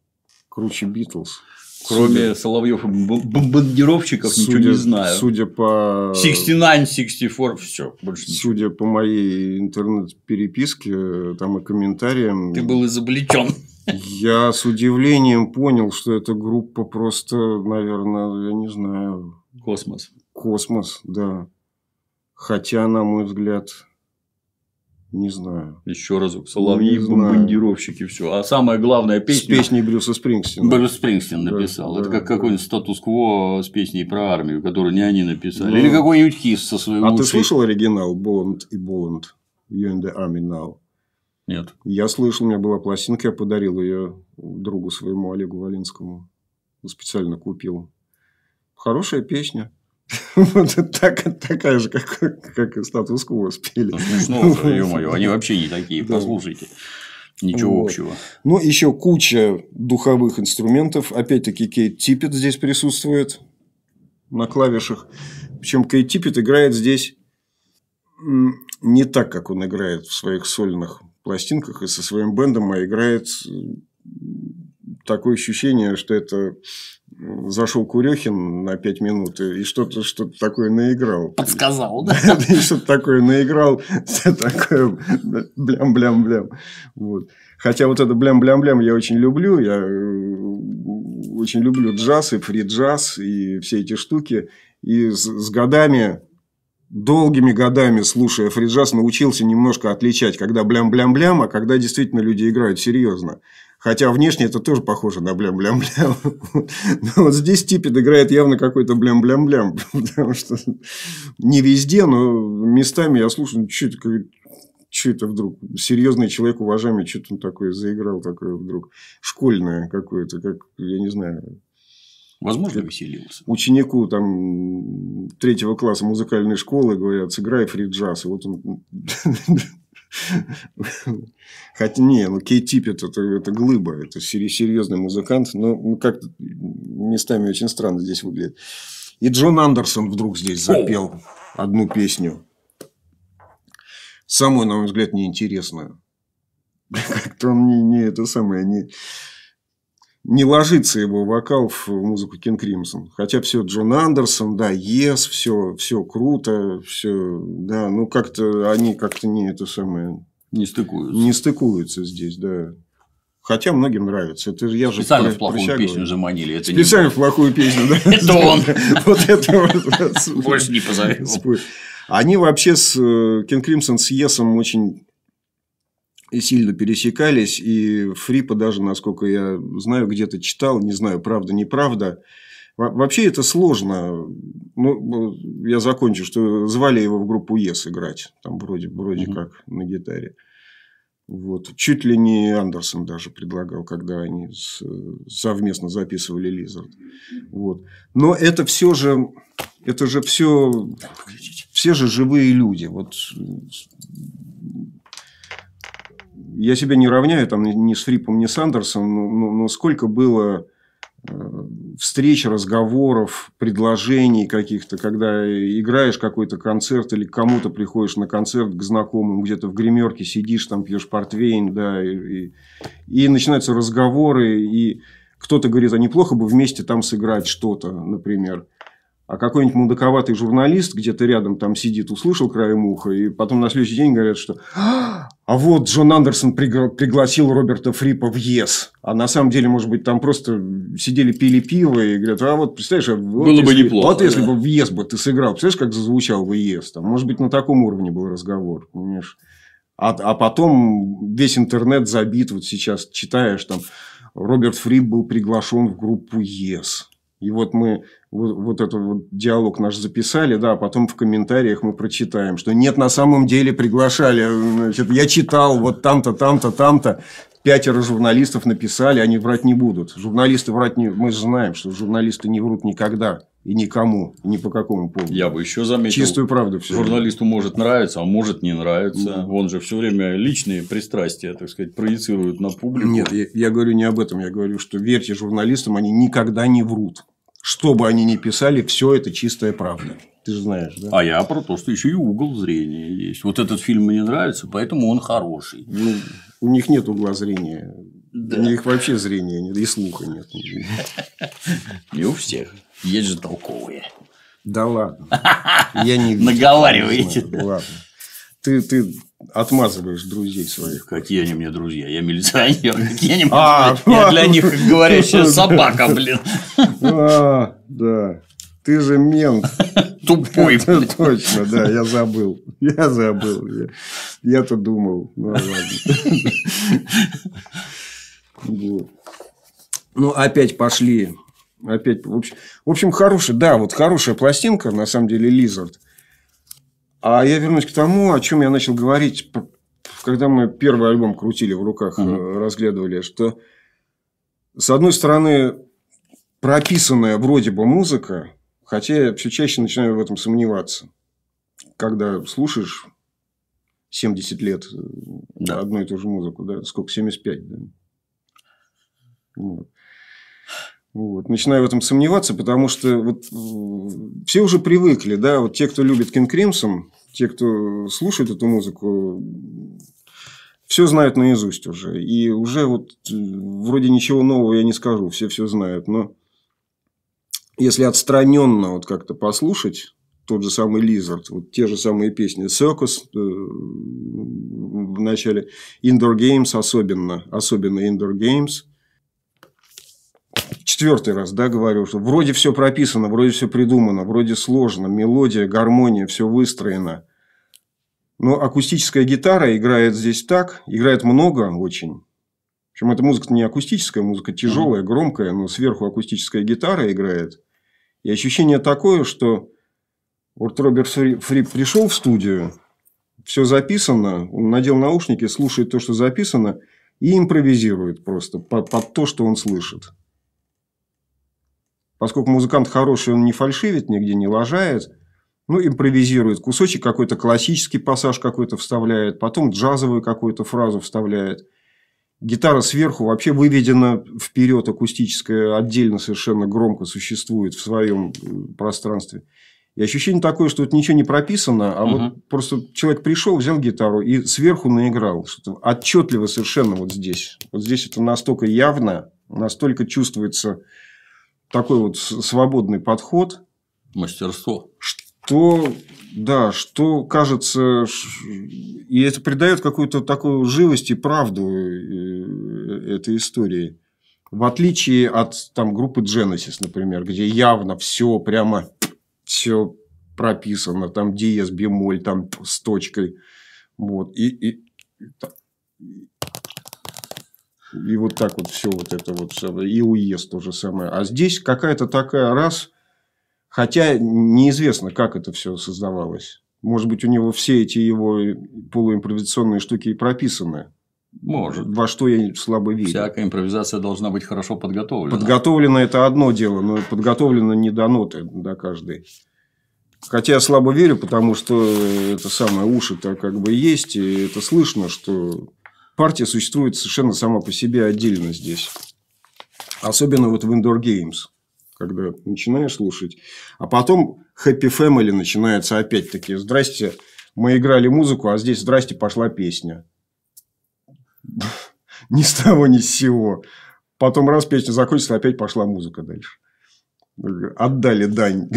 Круче Битлз. Кроме судя... соловьев и бомбардировщиков судя, ничего не знаю. Судя по... 69, 64, все, больше ничего. Судя по моей интернет-переписке, э, там и комментариям... Ты был изобличен. Я с удивлением понял, что эта группа просто, наверное, я не знаю... Космос. Космос, да. Хотя, на мой взгляд, не знаю. Еще разок. Соловьи, ну, бомбардировщики, все. А самое главное песня. С песней Брюса Спрингстина. Брюс Спрингстин написал. Да, Это да, как да. какой-нибудь статус-кво с песней про армию, которую не они написали. Да. Ну. Или какой-нибудь хис со своего. А лучшей... ты слышал оригинал "Bond" и "Bond, You and the Army Now. Нет. Я слышал, у меня была пластинка, я подарил ее другу своему Олегу Валинскому. Специально купил. Хорошая песня. Вот так, такая же, как, как и статус-кво спели. Смешно же, ё-моё, они вообще не такие, послушайте. Ничего вот. общего. Ну еще куча духовых инструментов. Опять-таки, Кейт Типпет здесь присутствует на клавишах. Причем Кейт Типпет играет здесь не так, как он играет в своих сольных пластинках и со своим бендом, а играет такое ощущение, что это зашел Курехин на 5 минут и что-то что, -то, такое наиграл. Подсказал, да? И что-то такое наиграл, все такое блям-блям-блям. Вот. Хотя вот это блям-блям-блям я очень люблю. Я э, очень люблю джаз и фри-джаз и все эти штуки. И с годами долгими годами, слушая фриджаз, научился немножко отличать, когда блям-блям-блям, а когда действительно люди играют серьезно. Хотя внешне это тоже похоже на блям-блям-блям. Но вот здесь Типпет играет явно какой-то блям-блям-блям. Потому что не везде, но местами я слушаю, ну, что это, что это вдруг? Серьезный человек, уважаемый, что-то он такое заиграл, такое вдруг школьное какое-то, как, я не знаю, Возможно, веселился. Ученику там третьего класса музыкальной школы говорят, сыграй фри джаз. И вот он Хотя не, ну Кей Типпет это, это глыба, это серьезный музыкант, но ну, как-то местами очень странно здесь выглядит. И Джон Андерсон вдруг здесь запел одну песню. Самую, на мой взгляд, неинтересную. Как-то он не, не это самое, не, не ложится его вокал в музыку Кинг Кримсон. Хотя все Джон Андерсон, да, Ес, все, все круто, все, да, ну как-то они как-то не это самое... Не стыкуются. Не стыкуются здесь, да. Хотя многим нравится. Это я же Специально в плохую песню заманили. Это Специально не... в плохую песню, да. Это он. Вот это Больше не позовем. Они вообще с э, Кинг Кримсон с Есом очень сильно пересекались, и Фрипа даже, насколько я знаю, где-то читал, не знаю, правда, неправда. Вообще это сложно. Ну, я закончу, что звали его в группу ЕС yes играть. Там вроде, вроде угу. как на гитаре. Вот. Чуть ли не Андерсон даже предлагал, когда они с, совместно записывали Лизард. Вот. Но это все же, это же все, все же живые люди. Вот я себя не равняю там ни с Фрипом, ни с Андерсом, но, но сколько было э, встреч, разговоров, предложений каких-то, когда играешь какой-то концерт или к кому-то приходишь на концерт к знакомым, где-то в гримерке сидишь, там пьешь портвейн, да, и, и, и начинаются разговоры, и кто-то говорит, а неплохо бы вместе там сыграть что-то, например а какой-нибудь мудаковатый журналист где-то рядом там сидит, услышал краем уха, и потом на следующий день говорят, что «А вот Джон Андерсон пригласил Роберта Фрипа в ЕС». А на самом деле, может быть, там просто сидели, пили пиво и говорят, а вот, представляешь, а вот Было если, бы неплохо, вот да. если бы в ЕС бы ты сыграл, представляешь, как зазвучал в ЕС? Там, может быть, на таком уровне был разговор, понимаешь? А, а потом весь интернет забит, вот сейчас читаешь там, Роберт Фрип был приглашен в группу ЕС. И вот мы вот, вот этот вот диалог наш записали, да, а потом в комментариях мы прочитаем, что нет, на самом деле приглашали, значит, я читал вот там-то, там-то, там-то пятеро журналистов написали, они врать не будут. Журналисты врать не... Мы знаем, что журналисты не врут никогда. И никому, и ни по какому поводу. Я бы еще заметил. Чистую правду все. Журналисту может нравиться, а может не нравиться. Да. Он же все время личные пристрастия, так сказать, проецируют на публику. Нет, я, я говорю не об этом. Я говорю, что верьте журналистам, они никогда не врут. Что бы они ни писали, все это чистая правда. Ты же знаешь, да? А я про то, что еще и угол зрения есть. Вот этот фильм мне нравится, поэтому он хороший. Ну, у них нет угла зрения. Да. У них вообще зрения нет, и слуха нет. Не у всех. Есть же толковые. Да ладно. Я не видел. Наговариваете. Ладно. Ты, ты отмазываешь друзей своих. Какие они мне друзья? Я милиционер. Какие они а, мне друзья? Я для них, говорящая собака, блин. А, да. Ты же мент. Тупой. Точно, да, я забыл. Я забыл. Я-то думал. Ну, ладно. Ну, опять пошли. Опять, в общем, в общем, хорошая, да, вот хорошая пластинка, на самом деле, Лизард. А я вернусь к тому, о чем я начал говорить, когда мы первый альбом крутили в руках, угу. разглядывали, что, с одной стороны, прописанная вроде бы музыка, Хотя я все чаще начинаю в этом сомневаться. Когда слушаешь 70 лет э, да. одну и ту же музыку, да, сколько, 75, да. Вот. Вот. Начинаю в этом сомневаться, потому что вот э, все уже привыкли, да, вот те, кто любит King Crimson, те, кто слушает эту музыку, все знают наизусть уже. И уже вот э, вроде ничего нового я не скажу, все все знают, но если отстраненно вот как-то послушать тот же самый Лизард, вот те же самые песни Circus э, в начале, Indoor Games особенно, особенно Indoor Games. Четвертый раз, да, говорю, что вроде все прописано, вроде все придумано, вроде сложно, мелодия, гармония, все выстроено. Но акустическая гитара играет здесь так, играет много очень. Причем эта музыка не акустическая, музыка тяжелая, громкая, но сверху акустическая гитара играет – и ощущение такое, что вот Роберт Фрип пришел в студию, все записано, он надел наушники, слушает то, что записано, и импровизирует просто под, под то, что он слышит. Поскольку музыкант хороший, он не фальшивит, нигде не лажает, ну, импровизирует кусочек, какой-то классический пассаж какой-то вставляет, потом джазовую какую-то фразу вставляет – Гитара сверху вообще выведена вперед, акустическая отдельно совершенно громко существует в своем э, пространстве. И ощущение такое, что тут ничего не прописано, а угу. вот просто человек пришел, взял гитару и сверху наиграл. Что-то отчетливо совершенно вот здесь. Вот здесь это настолько явно, настолько чувствуется такой вот свободный подход. Мастерство. Что да, что кажется, и это придает какую-то такую живость и правду э, э, этой истории. В отличие от там, группы Genesis, например, где явно все прямо все прописано, там диез, бемоль, там с точкой. Вот. И, и, и вот так вот все вот это вот. И уезд то же самое. А здесь какая-то такая раз – Хотя неизвестно, как это все создавалось. Может быть, у него все эти его полуимпровизационные штуки и прописаны. Может. Во что я слабо верю. Всякая импровизация должна быть хорошо подготовлена. Подготовлено это одно дело, но подготовлено не до ноты, до каждой. Хотя я слабо верю, потому что это самое уши-то как бы есть, и это слышно, что партия существует совершенно сама по себе отдельно здесь. Особенно вот в Indoor Games когда начинаешь слушать. А потом Happy Family начинается опять-таки. Здрасте, мы играли музыку, а здесь здрасте, пошла песня. ни с того, ни с сего. Потом раз песня закончится, опять пошла музыка дальше. Отдали дань.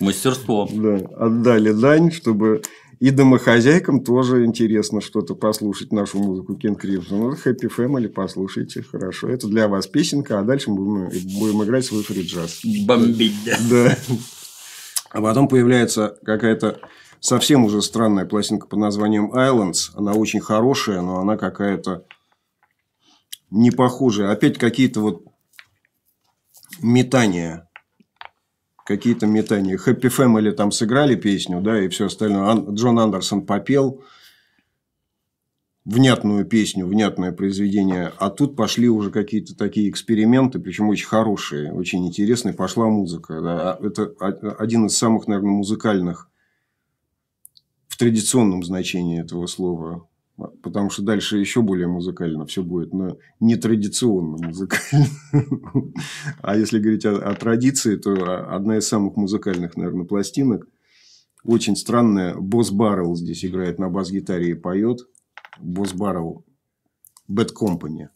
Мастерство. Да, отдали дань, чтобы и домохозяйкам тоже интересно что-то послушать нашу музыку Кен Кримсон. Ну, Happy Family послушайте, хорошо. Это для вас песенка, а дальше мы будем, играть свой фриджаз. Бомбить, да. да. А потом появляется какая-то совсем уже странная пластинка под названием Islands. Она очень хорошая, но она какая-то не похожая. Опять какие-то вот метания какие-то метания. Happy Family там сыграли песню, да, и все остальное. Ан Джон Андерсон попел внятную песню, внятное произведение. А тут пошли уже какие-то такие эксперименты, причем очень хорошие, очень интересные. Пошла музыка. Да. А это один из самых, наверное, музыкальных в традиционном значении этого слова Потому что дальше еще более музыкально все будет, но нетрадиционно музыкально. А если говорить о, традиции, то одна из самых музыкальных, наверное, пластинок. Очень странная. Босс Баррелл здесь играет на бас-гитаре и поет. Босс Баррелл. Bad Company.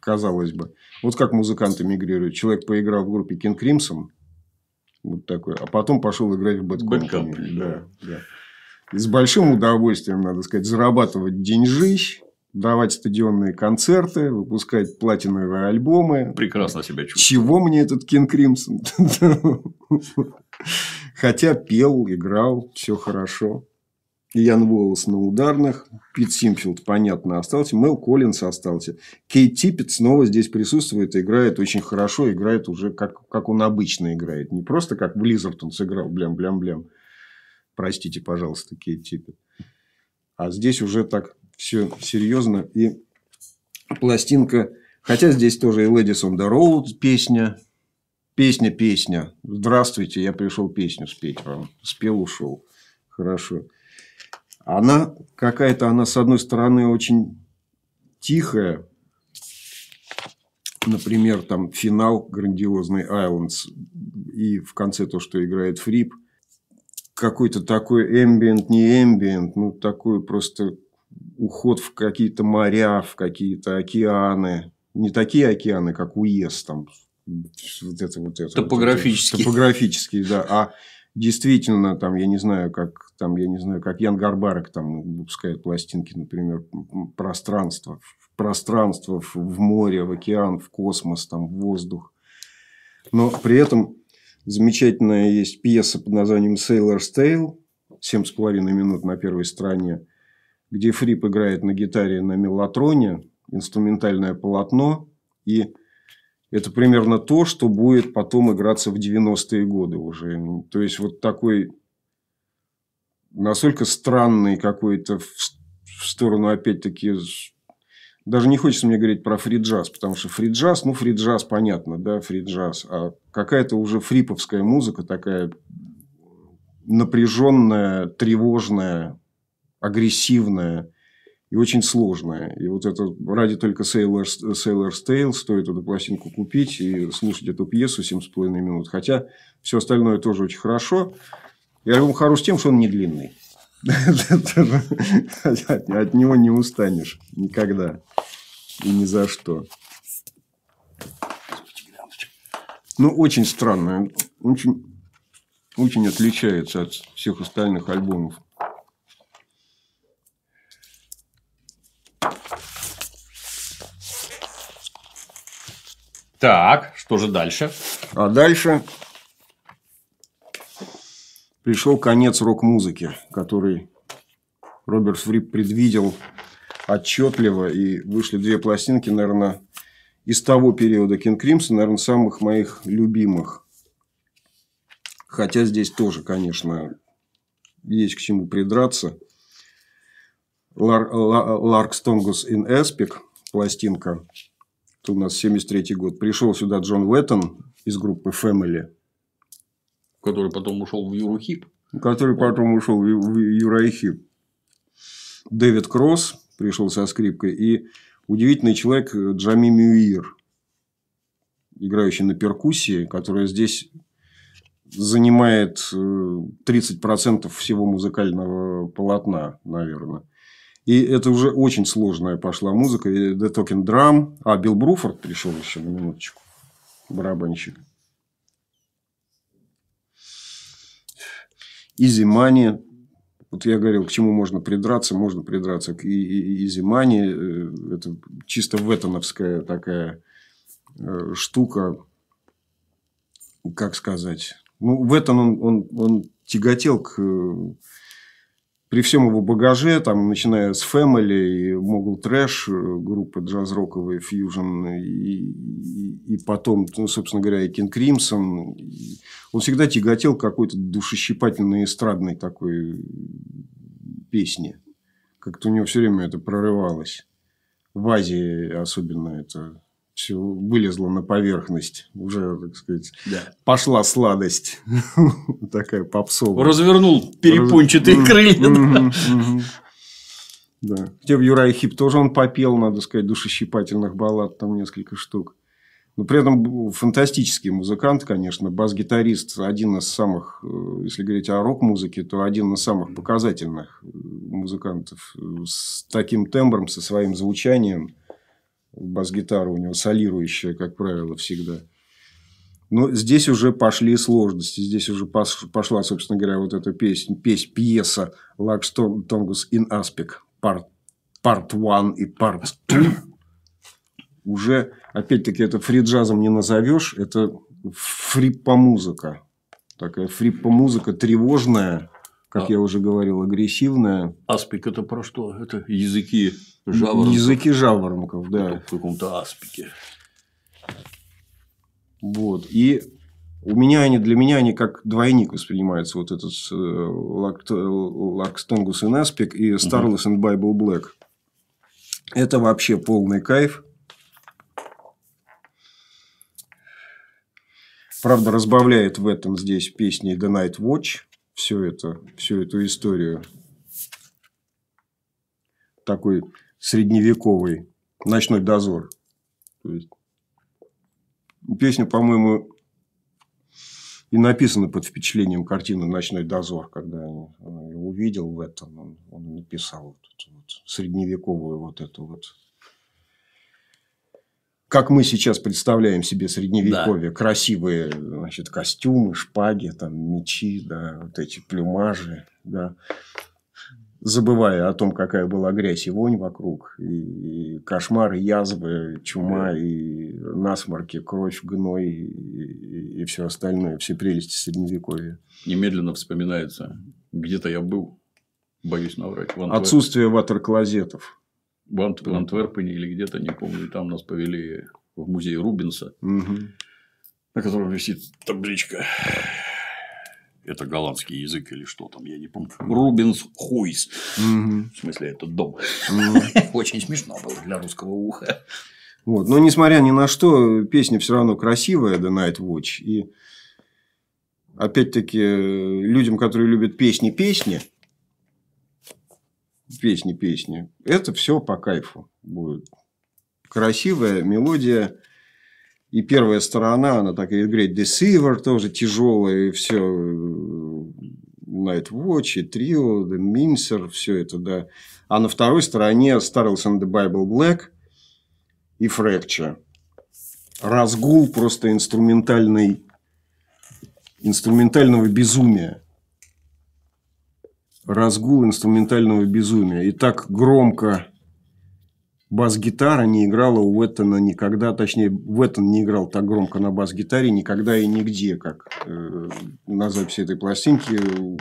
Казалось бы. Вот как музыканты мигрируют. Человек поиграл в группе King Crimson. Вот такой. А потом пошел играть в Bad Company. Bad Company да. да и с большим удовольствием, надо сказать, зарабатывать деньжищ, давать стадионные концерты, выпускать платиновые альбомы. Прекрасно себя чувствую. Чего мне этот Кин Кримсон? Хотя пел, играл, все хорошо. Ян Волос на ударных, Пит Симфилд, понятно, остался, Мел Коллинс остался. Кейт Типпет снова здесь присутствует, играет очень хорошо, играет уже как, как он обычно играет. Не просто как Близзард он сыграл, блям-блям-блям, Простите, пожалуйста, Кейт Типпет. А здесь уже так все серьезно. И пластинка... Хотя здесь тоже и Ladies on the Road песня. Песня, песня. Здравствуйте, я пришел песню спеть вам. Спел, ушел. Хорошо. Она какая-то, она с одной стороны очень тихая. Например, там финал грандиозный Islands. И в конце то, что играет Фрип – какой-то такой эмбиент, не эмбиент, ну, такой просто уход в какие-то моря, в какие-то океаны. Не такие океаны, как УЕС, там, вот это, вот это. топографический Вот это, топографические, да. А действительно, там, я не знаю, как, там, я не знаю, как Ян Гарбарек там выпускает пластинки, например, пространство, пространство в море, в океан, в космос, там, в воздух. Но при этом Замечательная есть пьеса под названием «Sailor's Tale», семь с половиной минут на первой стороне, где Фрип играет на гитаре на мелатроне, инструментальное полотно, и это примерно то, что будет потом играться в 90-е годы уже. То есть, вот такой настолько странный какой-то в сторону, опять-таки, даже не хочется мне говорить про фриджаз, потому что фриджаз, ну, фриджаз, понятно, да, фриджаз. А какая-то уже фриповская музыка такая напряженная, тревожная, агрессивная и очень сложная. И вот это ради только Sailor's, Sailor's Tale стоит эту пластинку купить и слушать эту пьесу 7,5 минут. Хотя все остальное тоже очень хорошо. И альбом хорош тем, что он не длинный. От него не устанешь никогда и ни за что. Ну, очень странно. Очень, очень отличается от всех остальных альбомов. Так, что же дальше? А дальше пришел конец рок-музыки, который Роберт Фрип предвидел отчетливо. И вышли две пластинки, наверное, из того периода Кинг Кримса, наверное, самых моих любимых. Хотя здесь тоже, конечно, есть к чему придраться. Ларк Стонгус ин Эспик, пластинка, Тут у нас 73 год, пришел сюда Джон Уэттон из группы Family – который потом ушел в Юрухип. Который потом ушел в Юрайхип. Дэвид Кросс пришел со скрипкой. И удивительный человек Джами Мюир, играющий на перкуссии, которая здесь занимает 30% э, всего музыкального полотна, наверное. И это уже очень сложная пошла музыка. The Token Drum. А, Билл Бруфорд пришел еще на минуточку. Барабанщик. изымание. Вот я говорил, к чему можно придраться. Можно придраться к изыманию. Э, это чисто ветоновская такая э, штука. Как сказать? Ну, в этом он, он, он тяготел к э, при всем его багаже, там, начиная с Family, и Mogul Trash, э, группы джаз-роковые, Fusion, и, и, и потом, ну, собственно говоря, и King Crimson, он всегда тяготел какой-то душещипательной эстрадной такой песни. Как-то у него все время это прорывалось. В Азии особенно это вылезла на поверхность, уже, так сказать, да. пошла сладость такая попсовая. Развернул перепончатые крылья. Да. Хотя в Юрай Хип тоже он попел, надо сказать, душещипательных баллад, там несколько штук. Но при этом фантастический музыкант, конечно, бас-гитарист, один из самых, э, если говорить о рок-музыке, то один из самых показательных э, музыкантов э, с таким тембром, со своим звучанием. Бас-гитара у него солирующая, как правило, всегда. Но здесь уже пошли сложности. Здесь уже пошла, собственно говоря, вот эта песня, песня пьеса «Лакс Тонгус ин Аспик» part, part one и part two. Уже, опять-таки, это фри-джазом не назовешь. Это фриппа-музыка. Такая фриппа-музыка тревожная, как а. я уже говорил, агрессивная. Аспик – это про что? Это языки Жаворонков. Языки жаворонков, да. В каком-то аспике. Вот. И у меня они, для меня они как двойник воспринимаются. Вот этот э, Ларкстонгус и Аспик и Starless и байбл блэк Это вообще полный кайф. Правда, разбавляет в этом здесь песни The Night Watch. Все это, всю эту историю. Такой средневековый «Ночной дозор». То есть, песня, по-моему, и написана под впечатлением картины «Ночной дозор», когда он его увидел в этом, он, он написал вот эту вот средневековую вот эту вот как мы сейчас представляем себе средневековье, да. красивые значит, костюмы, шпаги, там, мечи, да, вот эти плюмажи. Да забывая о том, какая была грязь и вонь вокруг, и, кошмары, язвы, чума, и насморки, кровь, гной и, и все остальное, все прелести Средневековья. Немедленно вспоминается, где-то я был, боюсь наврать. В Антверп... Отсутствие ватерклозетов. В, Ант... в Антверпене или где-то, не помню, там нас повели в музей Рубинса, угу. на котором висит табличка это голландский язык или что там, я не помню. Рубинс Хуис, В смысле, этот дом. Очень смешно было для русского уха. Вот. Но несмотря ни на что, песня все равно красивая, The Night Watch. И опять-таки э, людям, которые любят песни, песни, песни, песни, это все по кайфу будет. Красивая мелодия, и первая сторона, она так и Great Deceiver тоже тяжелая, и все, э, Night Watch, и Trio, The Mincer, все это, да. А на второй стороне Starles and the Bible Black и Fracture. Разгул просто инструментальный, инструментального безумия. Разгул инструментального безумия. И так громко Бас-гитара не играла у Уэттона никогда, точнее, Уэттон не играл так громко на бас-гитаре никогда и нигде, как э, на записи этой пластинки.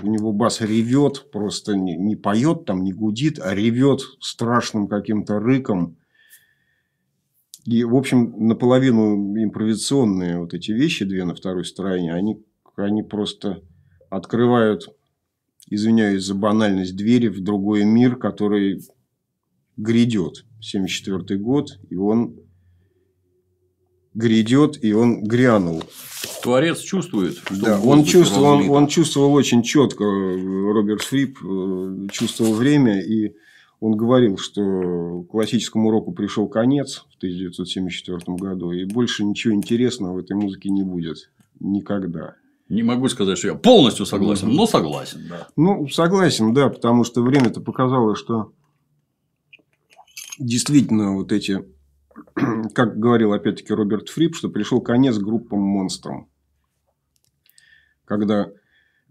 У него бас ревет, просто не, не поет, там не гудит, а ревет страшным каким-то рыком. И, в общем, наполовину импровизационные вот эти вещи, две на второй стороне, они, они просто открывают, извиняюсь за банальность, двери в другой мир, который грядет. 1974 год, и он грядет, и он грянул. Творец чувствует. Что да, он чувствовал, он, он чувствовал очень четко, э, Роберт Фрип э, чувствовал время, и он говорил, что классическому року пришел конец в 1974 году, и больше ничего интересного в этой музыке не будет. Никогда. Не могу сказать, что я полностью согласен, но согласен. Да. Ну, согласен, да, потому что время-то показало, что действительно вот эти, как говорил опять-таки Роберт Фрип, что пришел конец группам монстрам. Когда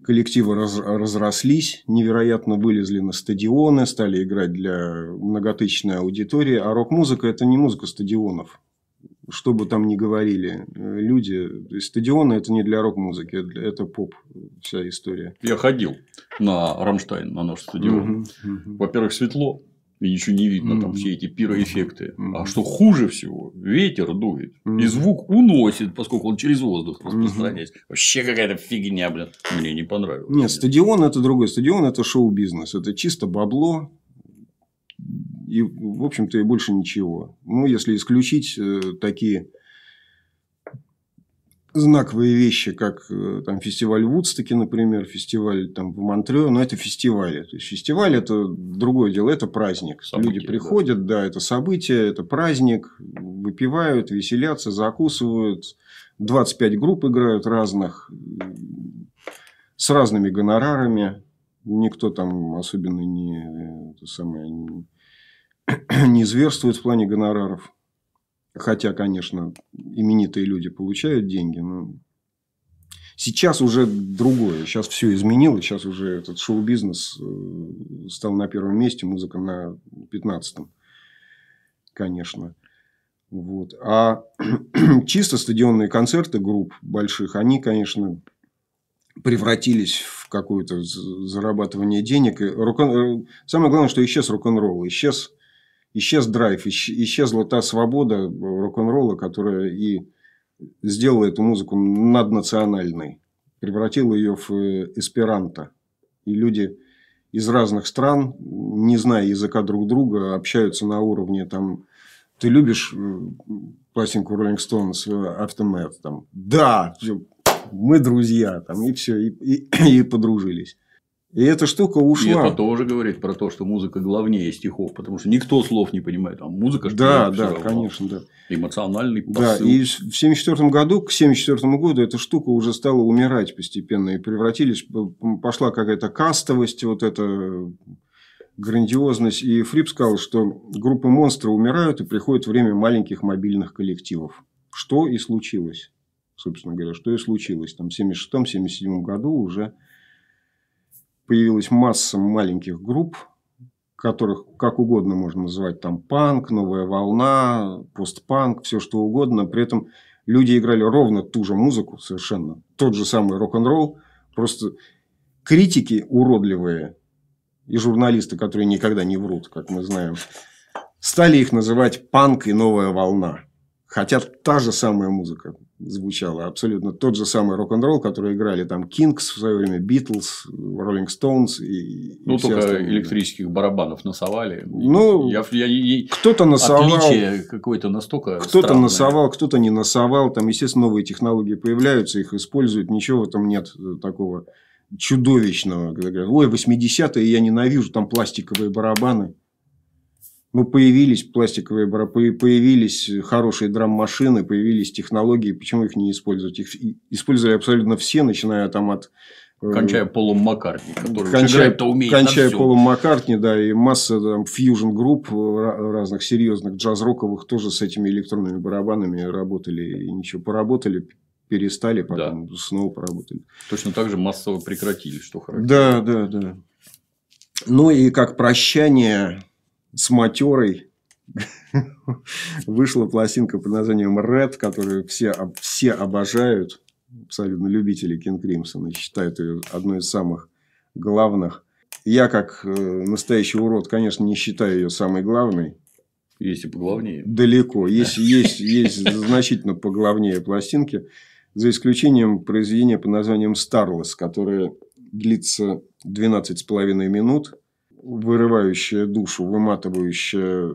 коллективы раз, разрослись, невероятно вылезли на стадионы, стали играть для многотысячной аудитории. А рок-музыка – это не музыка стадионов. Что бы там ни говорили люди, стадионы – это не для рок-музыки, это поп, вся история. Я ходил на Рамштайн, на наш стадион. Угу, угу. Во-первых, светло, и ничего не видно, там все эти пироэффекты. А что хуже всего, ветер дует, и звук уносит, поскольку он через воздух распространяется. Вообще какая-то фигня, блин. Мне не понравилось. Нет, стадион это другой. Стадион это шоу-бизнес. Это чисто бабло. И, в общем-то, и больше ничего. Ну, если исключить э, такие знаковые вещи, как э, там, фестиваль Вудстоки, например, фестиваль там, в Монтрео, но это фестивали. То есть, фестиваль – это другое дело, это праздник. События, Люди приходят, да. да, это событие, это праздник, выпивают, веселятся, закусывают. 25 групп играют разных, с разными гонорарами. Никто там особенно не, это самое, не, не зверствует в плане гонораров. Хотя, конечно, именитые люди получают деньги, но сейчас уже другое. Сейчас все изменилось. Сейчас уже этот шоу-бизнес э, стал на первом месте, музыка на пятнадцатом, конечно. Вот. А чисто стадионные концерты групп больших, они, конечно, превратились в какое-то зарабатывание денег. И рок э, Самое главное, что исчез рок-н-ролл, исчез исчез драйв, исчезла та свобода э, рок-н-ролла, которая и сделала эту музыку наднациональной, превратила ее в э, эсперанто. И люди из разных стран, не зная языка друг друга, общаются на уровне там ты любишь пластинку э, Rolling Stones Aftermath? Там, да, мы друзья, там, и все, и, и, и подружились. И эта штука ушла. И это тоже говорит про то, что музыка главнее стихов, потому что никто слов не понимает, а музыка что Да, да, равно. конечно, да. Эмоциональный посыл. Да, и в 1974 году, к 1974 году эта штука уже стала умирать постепенно, и превратились, пошла какая-то кастовость, вот эта грандиозность. И Фрип сказал, что группы монстры умирают, и приходит время маленьких мобильных коллективов. Что и случилось, собственно говоря, что и случилось. Там в 1976-1977 году уже появилась масса маленьких групп, которых как угодно можно называть там панк, новая волна, постпанк, все что угодно. При этом люди играли ровно ту же музыку совершенно. Тот же самый рок-н-ролл. Просто критики уродливые и журналисты, которые никогда не врут, как мы знаем, стали их называть панк и новая волна. Хотя та же самая музыка звучало. Абсолютно тот же самый рок-н-ролл, который играли там Кингс в свое время, Битлз, Роллинг Стоунс. И, ну, и только остальные. электрических барабанов насовали. Ну, я, я, я, кто-то насовал. какое-то настолько Кто-то странное. насовал, кто-то не насовал. Там, естественно, новые технологии появляются, их используют. Ничего там нет э, такого чудовищного. Ой, 80-е я ненавижу, там пластиковые барабаны. Ну, появились пластиковые появились хорошие драм-машины, появились технологии, почему их не использовать? Их использовали абсолютно все, начиная там от э, Кончая Полом Маккартни, который кончая, то умеет Кончая Полом Маккартни, да, и масса там, фьюжн групп э, разных серьезных джаз-роковых тоже с этими электронными барабанами работали. И ничего, поработали, перестали, потом да. снова поработали. Точно так же массово прекратили, что хорошо. Да, да, да. Ну и как прощание с матерой вышла пластинка под названием Red, которую все, все обожают, абсолютно любители Кинг Кримсона, считают ее одной из самых главных. Я, как э, настоящий урод, конечно, не считаю ее самой главной. Есть и поглавнее. Далеко. Есть, есть, есть значительно поглавнее пластинки. За исключением произведения под названием Starless, которое длится 12,5 минут – вырывающая душу, выматывающая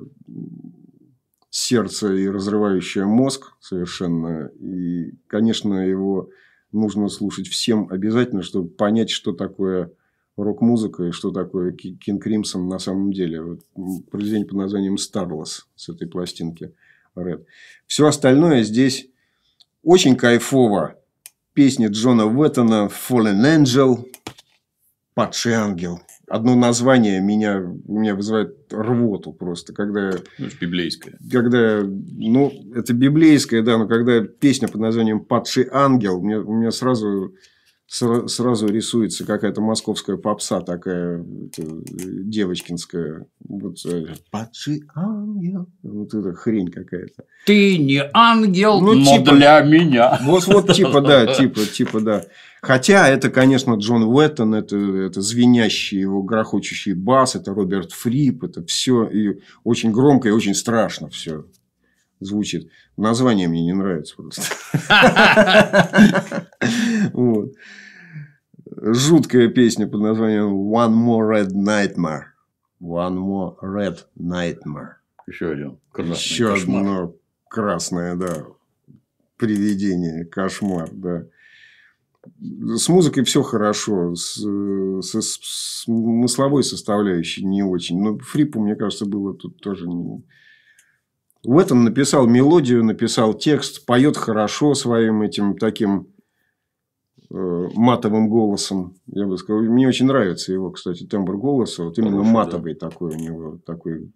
сердце и разрывающая мозг совершенно. И, конечно, его нужно слушать всем обязательно, чтобы понять, что такое рок-музыка и что такое Кинг Кримсон на самом деле. Вот произведение под названием «Старлос» с этой пластинки Red. Все остальное здесь очень кайфово. Песня Джона Веттона «Fallen Angel», «Падший ангел», одно название меня, у меня вызывает рвоту просто, когда... Ну, это библейское. Когда, ну, это библейское, да, но когда песня под названием «Падший ангел», мне, у меня сразу, сразу рисуется какая-то московская попса такая, девочкинская. Вот, э, «Падший ангел». Вот это хрень какая-то. Ты не ангел, ну, но типа, для меня. Вот, вот, типа, да, типа, типа, да. Хотя это, конечно, Джон Уэттон, это, это звенящий его грохочущий бас, это Роберт Фрип, это все и очень громко и очень страшно все звучит. Название мне не нравится просто. Жуткая песня под названием One More Red Nightmare. One More Red Nightmare. Еще один красный Еще одно красное, да, привидение, кошмар, да. С музыкой все хорошо, с, со мысловой составляющей не очень. Но Фрипу, мне кажется, было тут тоже не... В этом написал мелодию, написал текст, поет хорошо своим этим таким э, матовым голосом, я бы сказал. Мне очень нравится его, кстати, тембр голоса. Вот именно Хороший, матовый да. такой у него, такой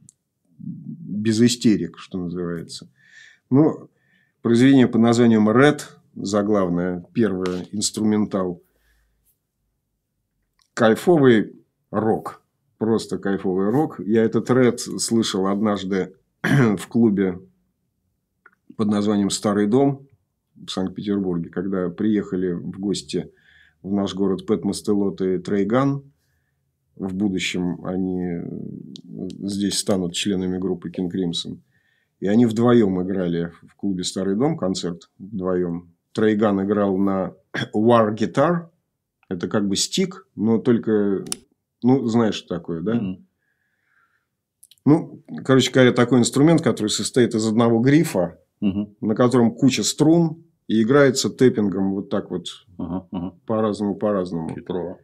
без истерик, что называется. Ну, произведение под названием «Red», заглавная, первая, инструментал. Кайфовый рок. Просто кайфовый рок. Я этот ред слышал однажды в клубе под названием «Старый дом» в Санкт-Петербурге, когда приехали в гости в наш город Пэт Мастелот и Трейган. В будущем они э, здесь станут членами группы King Crimson. И они вдвоем играли в клубе «Старый дом» концерт вдвоем. Трайган играл на War Guitar. Это как бы стик, но только... Ну, знаешь, что такое, да? Mm-hmm. Ну, короче говоря, такой инструмент, который состоит из одного грифа, mm на котором куча струн, и играется тэппингом вот так вот uh по-разному, по-разному. Хитрово.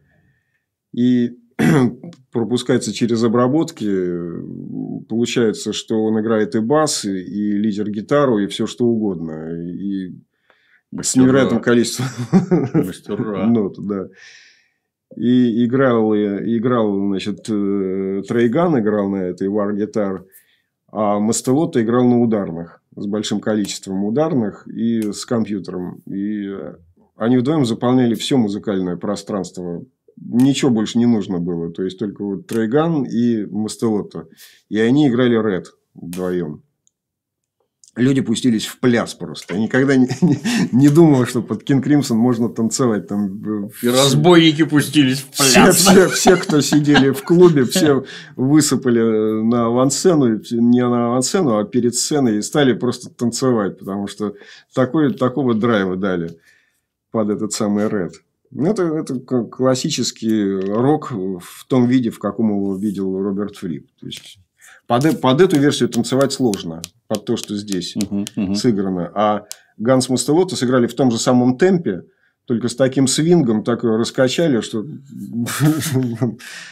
И пропускается через обработки, получается, что он играет и бас, и, и лидер гитару, и все что угодно. И Мастера. С невероятным количеством. Мастера. нот, да. И играл, э, играл значит, э, Трейган играл на этой вар-гитар, а Мастелота играл на ударных, с большим количеством ударных и с компьютером. И э, они вдвоем заполняли все музыкальное пространство ничего больше не нужно было. То есть, только вот Трейган и Мастелота. И они играли Red вдвоем люди пустились в пляс просто. Я никогда не, не, не думал, что под Кинг Кримсон можно танцевать. Там, э, и разбойники пустились в пляс. Все, все, все, кто сидели в клубе, все высыпали на авансцену, не на авансцену, а перед сценой, и стали просто танцевать, потому что такой, такого драйва дали под этот самый Red. Ну, это, это классический рок в том виде, в каком его видел Роберт Фрип. То есть, под, э, под эту версию танцевать сложно, под то, что здесь угу, угу. сыграно. А Ганс Мастелотто сыграли в том же самом темпе, только с таким свингом такое раскачали, что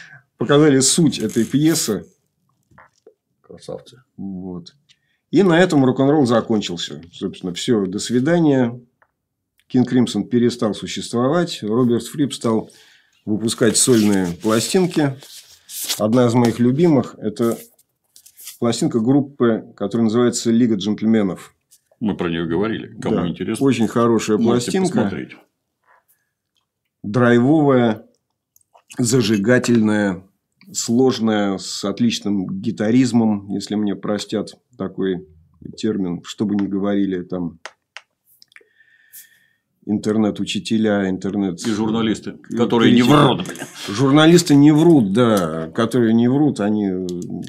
показали суть этой пьесы. Красавцы. Вот. И на этом рок-н-ролл закончился. Собственно, все, до свидания. Кинг Кримсон перестал существовать. Роберт Фрип стал выпускать сольные пластинки. Одна из моих любимых – это пластинка группы, которая называется «Лига джентльменов». Мы про нее говорили. Кому да. интересно. Очень хорошая пластинка. Посмотреть. Драйвовая, зажигательная, сложная, с отличным гитаризмом, если мне простят такой термин, что бы ни говорили там интернет-учителя, интернет... И журналисты, которые не врут. Блин. Журналисты не врут, да. Которые не врут, они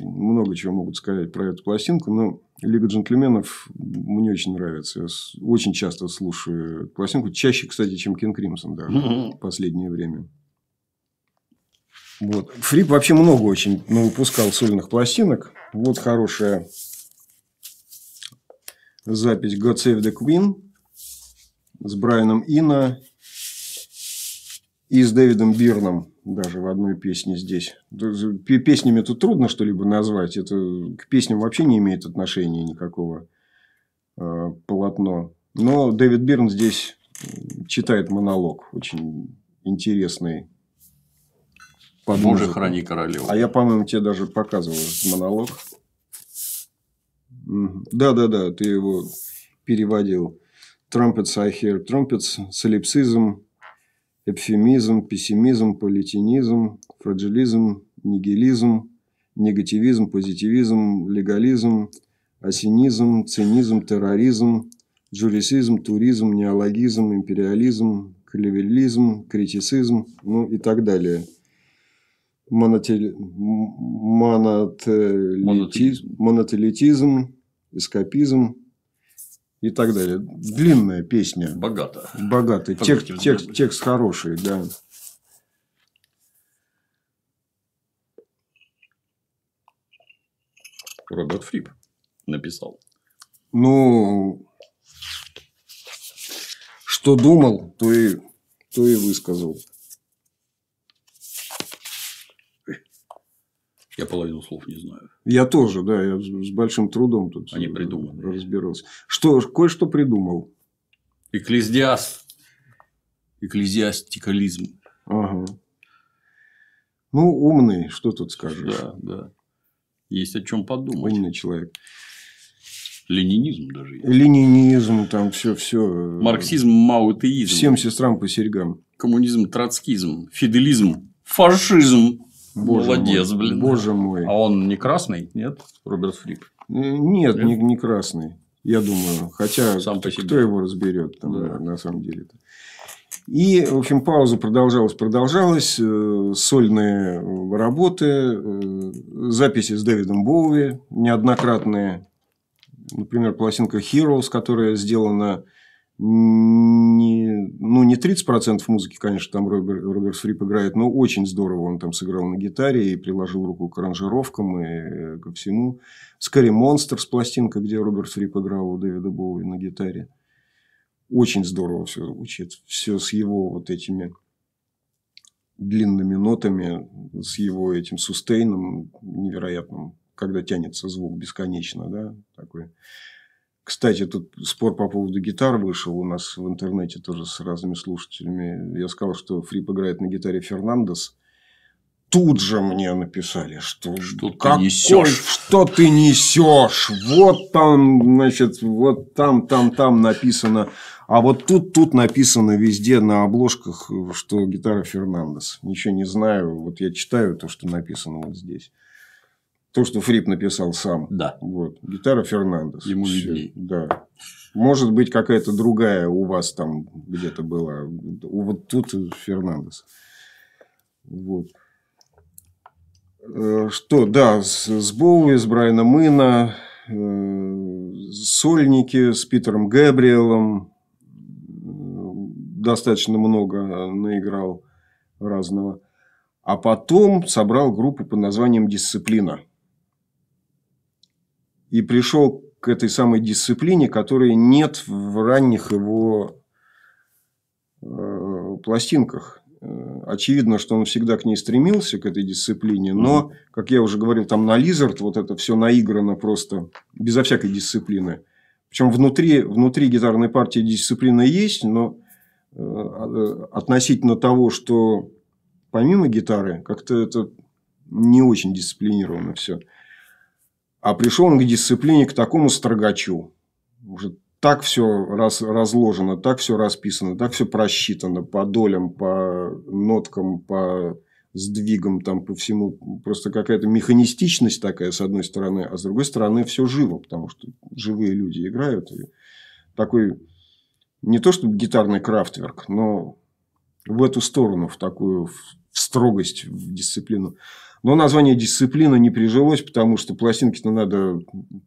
много чего могут сказать про эту пластинку. Но «Лига джентльменов» мне очень нравится. Я очень часто слушаю пластинку. Чаще, кстати, чем «Кинг Кримсон» даже в последнее время. Вот. Фрип вообще много очень выпускал сольных пластинок. Вот хорошая запись «God Save the Queen» с Брайаном Ина и с Дэвидом Бирном даже в одной песне здесь. Песнями тут трудно что-либо назвать. Это к песням вообще не имеет отношения никакого э, полотно. Но Дэвид Бирн здесь читает монолог. Очень интересный. Под Боже, храни королеву. А я, по-моему, тебе даже показывал монолог. Да-да-да, ты его переводил. Trumpets I hear trumpets, солипсизм, эпфемизм, пессимизм, политинизм, фрагилизм, нигилизм, негативизм, позитивизм, легализм, осенизм, цинизм, терроризм, джурисизм, туризм, неологизм, империализм, клевелизм, критицизм, ну и так далее. Монотел... Монотелитизм, монотелитизм эскапизм, и так далее. Длинная песня. Богато. Богатый. Текст, текст, текст хороший, да. Роберт Фрип написал. Ну, что думал, то и, то и высказал. Я половину слов не знаю. Я тоже, да, я с большим трудом тут Они придуманы. разбирался. Что, кое-что придумал. Экклезиаст. Экклезиастикализм. Ага. Ну, умный, что тут скажешь. Да, да. Есть о чем подумать. Умный человек. Ленинизм даже есть. Ленинизм, там все, все. Э, Марксизм, маутеизм. Всем сестрам по серьгам. Коммунизм, троцкизм, фиделизм, фашизм. Боже Молодец, мой. блин. Боже мой. А он не красный, нет? Роберт Фрип. Нет, не, не красный. Я думаю. Хотя, Сам кто, себе. его разберет, там, да. на самом деле. -то. И, в общем, пауза продолжалась, продолжалась. Э, сольные э, работы, э, записи с Дэвидом Боуи неоднократные. Например, пластинка Heroes, которая сделана не, ну, не 30% музыки, конечно, там Роберт, Роберт Фрип играет, но очень здорово он там сыграл на гитаре и приложил руку к аранжировкам и э, ко всему. Скорее, «Монстр» с пластинкой, где Роберт Фрип играл у Дэвида Боуи на гитаре. Очень здорово все звучит. Все с его вот этими длинными нотами, с его этим сустейном невероятным, когда тянется звук бесконечно, да, такой кстати, тут спор по поводу гитар вышел у нас в интернете тоже с разными слушателями. Я сказал, что Фрип играет на гитаре Фернандес. Тут же мне написали, что, что как ты несешь. Что ты несешь? Вот там, значит, вот там, там, там написано. А вот тут, тут написано везде на обложках, что гитара Фернандес. Ничего не знаю. Вот я читаю то, что написано вот здесь. То, что Фрип написал сам. Да. Вот. Гитара Фернандес. Ему видней. Да. Может быть, какая-то другая у вас там где-то была. Вот тут Фернандес. Вот. Э, что, да, с, с Боуи, с Брайаном Мына, э, сольники с Питером Гэбриэлом. Э, достаточно много наиграл разного. А потом собрал группу под названием «Дисциплина» и пришел к этой самой дисциплине, которой нет в ранних его э, пластинках. Э, очевидно, что он всегда к ней стремился, к этой дисциплине, но, как я уже говорил, там на Лизард вот это все наиграно просто безо всякой дисциплины. Причем внутри, внутри гитарной партии дисциплина есть, но э, а, относительно того, что помимо гитары, как-то это не очень дисциплинировано все. А пришел он к дисциплине, к такому строгачу. Уже так все раз, разложено, так все расписано, так все просчитано по долям, по ноткам, по сдвигам там по всему. Просто какая-то механистичность такая, с одной стороны, а с другой стороны, все живо, потому что живые люди играют. И такой не то чтобы гитарный крафтверк, но в эту сторону, в такую в строгость, в дисциплину. Но название дисциплина не прижилось, потому что пластинки-то надо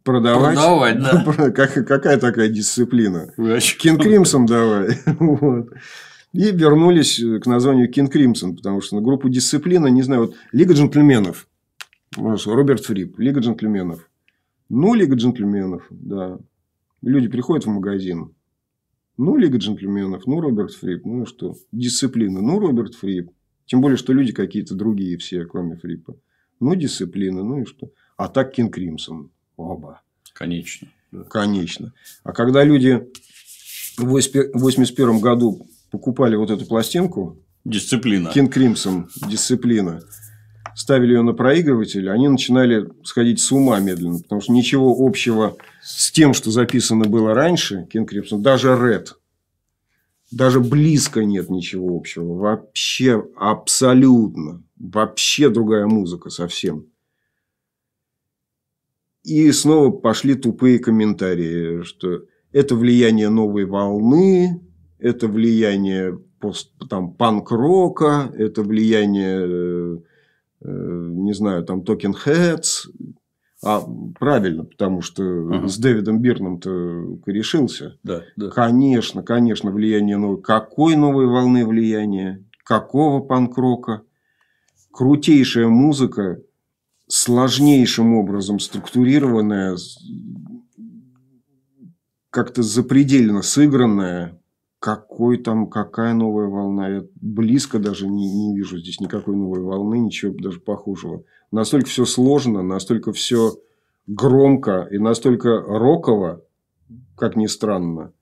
продавать. Продавать, да. Какая такая дисциплина? Кин Кримсон давай. Вот. И вернулись э, к названию Кин Кримсон, потому что на группу дисциплина, не знаю, вот Лига джентльменов. Роберт Фрип, Лига джентльменов. Ну, Лига джентльменов, да. Люди приходят в магазин. Ну, Лига джентльменов, ну, Роберт Фрип, ну что, дисциплина, ну, Роберт Фрип. Тем более, что люди какие-то другие все, кроме Фрипа. Ну, дисциплина, ну и что. А так Кинг Кримсон. Оба. Конечно. Конечно. А когда люди в 1981 году покупали вот эту пластинку... Дисциплина. Кинг Кримсон. Дисциплина. Ставили ее на проигрыватель, они начинали сходить с ума медленно. Потому, что ничего общего с тем, что записано было раньше, Кинг Кримсон, даже Ред даже близко нет ничего общего. Вообще, абсолютно. Вообще другая музыка совсем. И снова пошли тупые комментарии, что это влияние новой волны, это влияние пост, там, панк-рока, это влияние, э, э не знаю, там, Токен Heads, а правильно, потому что ага. с Дэвидом Бирном-то решился. Да, да. Конечно, конечно, влияние новой. Какой новой волны влияния? Какого панкрока? Крутейшая музыка, сложнейшим образом структурированная, как-то запредельно сыгранная, какой там, какая новая волна. Я близко даже не, не вижу здесь никакой новой волны, ничего даже похожего. Настолько все сложно, настолько все громко и настолько роково, как ни странно,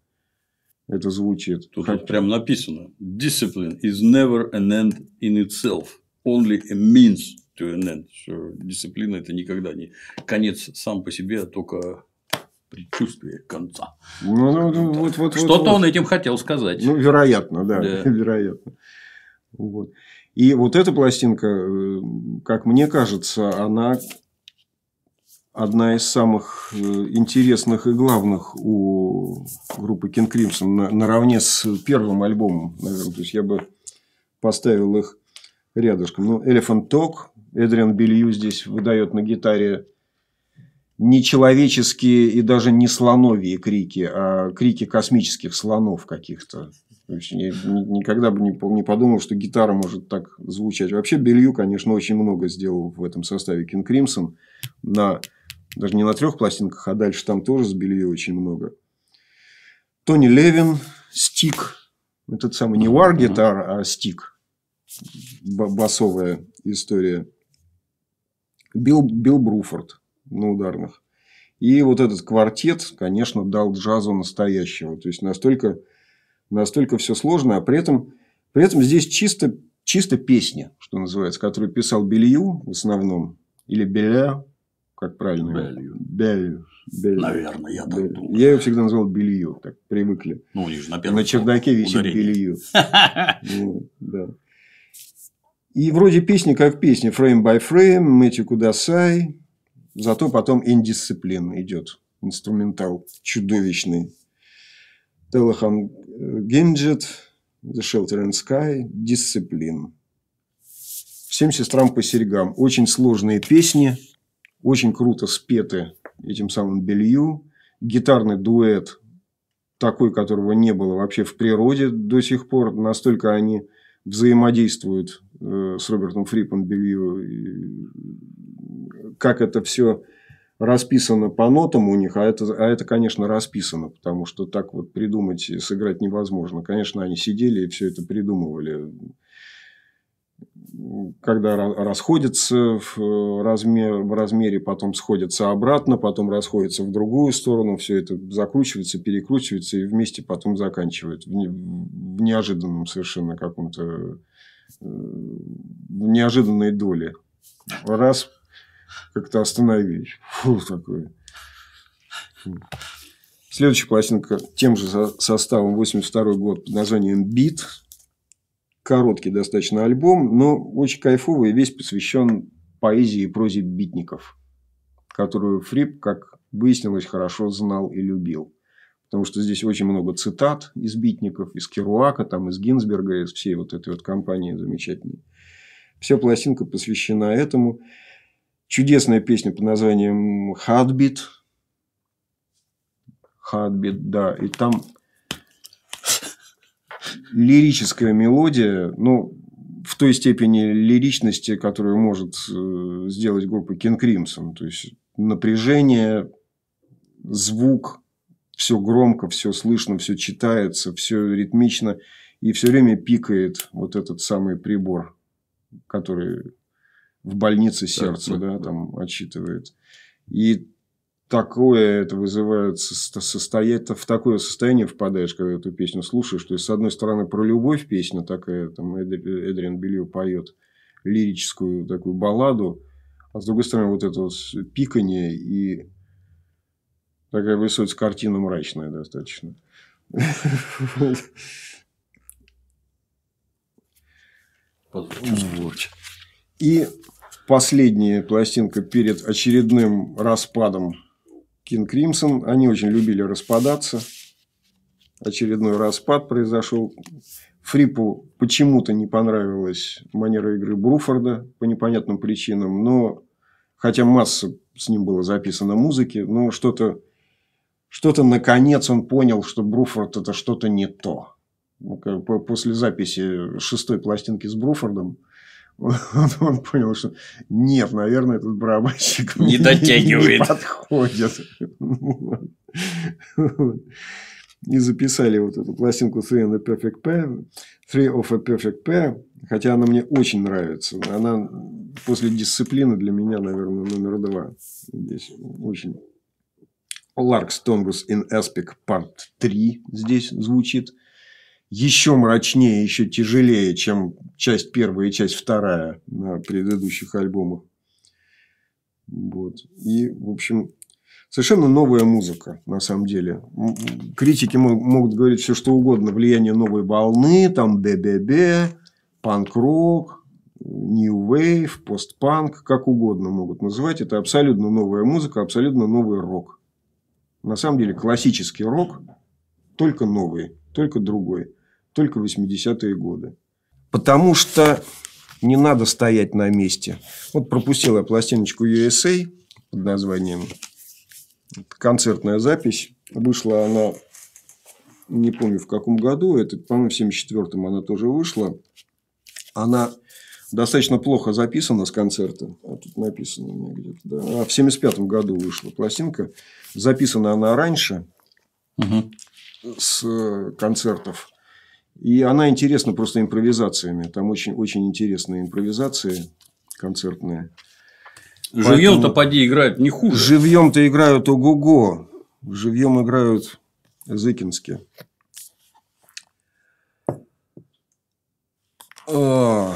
это звучит. Тут как... прям написано. Discipline is never an end in itself, only a means to an end. Дисциплина – это никогда не конец сам по себе, а только предчувствие конца. Ну, ну, ну вот, вот, Что-то вот, он вот. этим хотел сказать. Ну, вероятно, да, да. вероятно. Вот. И вот эта пластинка, э, как мне кажется, она одна из самых э, интересных и главных у группы King Crimson наравне с первым альбомом, наверное. То есть я бы поставил их рядышком. Ну, Elephant Talk, Эдриан Белью здесь выдает на гитаре не человеческие и даже не слоновьи крики, а крики космических слонов каких-то. Я никогда бы не подумал, что гитара может так звучать. Вообще Белью, конечно, очень много сделал в этом составе Кинг Кримсон. На, даже не на трех пластинках, а дальше там тоже с Белью очень много. Тони Левин, Стик. Этот самый не вар-гитара, а Стик. Басовая история. Билл, Билл Бруфорд на ударных. И вот этот квартет, конечно, дал джазу настоящего. То есть, настолько, настолько все сложно, а при этом, при этом здесь чисто, чисто песня, что называется, которую писал Белью в основном, или Беля, как правильно? Белью. Белью. Белью. Наверное, я так думаю. Я его всегда называл Белью, так привыкли. Ну, у них же на На чердаке висит ударение. Белью. И вроде песни как песни. Фрейм by фрейм, Мэтью Кудасай, Зато потом индисциплин идет. Инструментал чудовищный. Телахан э, Гинджет, The Shelter and Sky, Дисциплин. Всем сестрам по серьгам. Очень сложные песни, очень круто спеты этим самым белью. Гитарный дуэт, такой, которого не было вообще в природе до сих пор. Настолько они взаимодействуют э, с Робертом Фрипом Белью как это все расписано по нотам у них, а это, а это, конечно, расписано, потому что так вот придумать и сыграть невозможно. Конечно, они сидели и все это придумывали. Когда расходятся в, э, размер, в размере, потом сходятся обратно, потом расходятся в другую сторону, все это закручивается, перекручивается и вместе потом заканчивают в, не, в неожиданном совершенно каком-то э, в неожиданной доле. Раз как-то остановились. Фу, такое. Следующая пластинка тем же составом 82 год под названием «Бит». Короткий достаточно альбом, но очень кайфовый. Весь посвящен поэзии и прозе битников, которую Фрип, как выяснилось, хорошо знал и любил. Потому что здесь очень много цитат из битников, из Керуака, там, из Гинзберга, из всей вот этой вот компании замечательной. Вся пластинка посвящена этому. Чудесная песня под названием «Heartbeat». «Heartbeat», да. И там лирическая мелодия, ну, в той степени лиричности, которую может э, сделать группа King Crimson. То есть, напряжение, звук, все громко, все слышно, все читается, все ритмично. И все время пикает вот этот самый прибор, который в больнице сердца, так, да, да, там отчитывает. И такое это вызывает состоять, в такое состояние впадаешь, когда эту песню слушаешь. То есть, с одной стороны, про любовь песня такая, там Эдриан Белью поет лирическую такую балладу, а с другой стороны, вот это вот пикание и такая высоцкая картина мрачная достаточно. И последняя пластинка перед очередным распадом Кинг Кримсон. Они очень любили распадаться. Очередной распад произошел. Фрипу почему-то не понравилась манера игры Бруфорда по непонятным причинам, но хотя масса с ним было записано музыки, но что-то что-то наконец он понял, что Бруфорд это что-то не то. Ну, после записи шестой пластинки с Бруфордом – он, он понял, что нет, наверное, этот барабанщик не дотягивает. Не подходит. И записали вот эту пластинку Three and a Perfect Pair. Three of a Perfect Pair. Хотя она мне очень нравится. Она после дисциплины для меня, наверное, номер два. Здесь очень. Lark's Tongus in Aspic Part 3 здесь звучит еще мрачнее, еще тяжелее, чем часть первая и часть вторая на предыдущих альбомах. Вот. И, в общем, совершенно новая музыка, на самом деле. Критики могут говорить все, что угодно. Влияние новой волны, там ДДД, панк-рок, New Wave, постпанк, как угодно могут называть. Это абсолютно новая музыка, абсолютно новый рок. На самом деле классический рок, только новый, только другой только 80-е годы. Потому что не надо стоять на месте. Вот пропустил я пластиночку USA под названием «Концертная запись». Вышла она, не помню в каком году, это, по-моему, в 74-м она тоже вышла. Она достаточно плохо записана с концерта. А тут написано у меня где-то. Да. А в 75-м году вышла пластинка. Записана она раньше угу. с концертов. И она интересна просто импровизациями. Там очень, очень интересные импровизации концертные. Живьем-то поди играют не хуже. Живьем-то играют ого-го. Живьем играют Зыкински. А.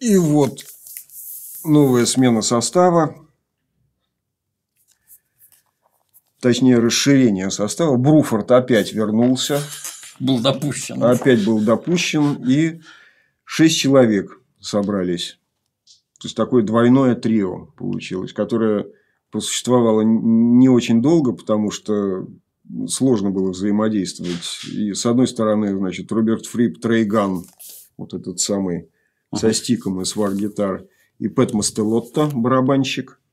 И вот новая смена состава. Точнее, расширение состава. Бруфорд опять вернулся был допущен. Опять был допущен, и шесть человек собрались. То есть, такое двойное трио получилось, которое просуществовало не очень долго, потому что сложно было взаимодействовать. И с одной стороны, значит, Роберт Фрип Трейган, вот этот самый со стиком и с вар-гитар, и Пэт Мастелотто, барабанщик –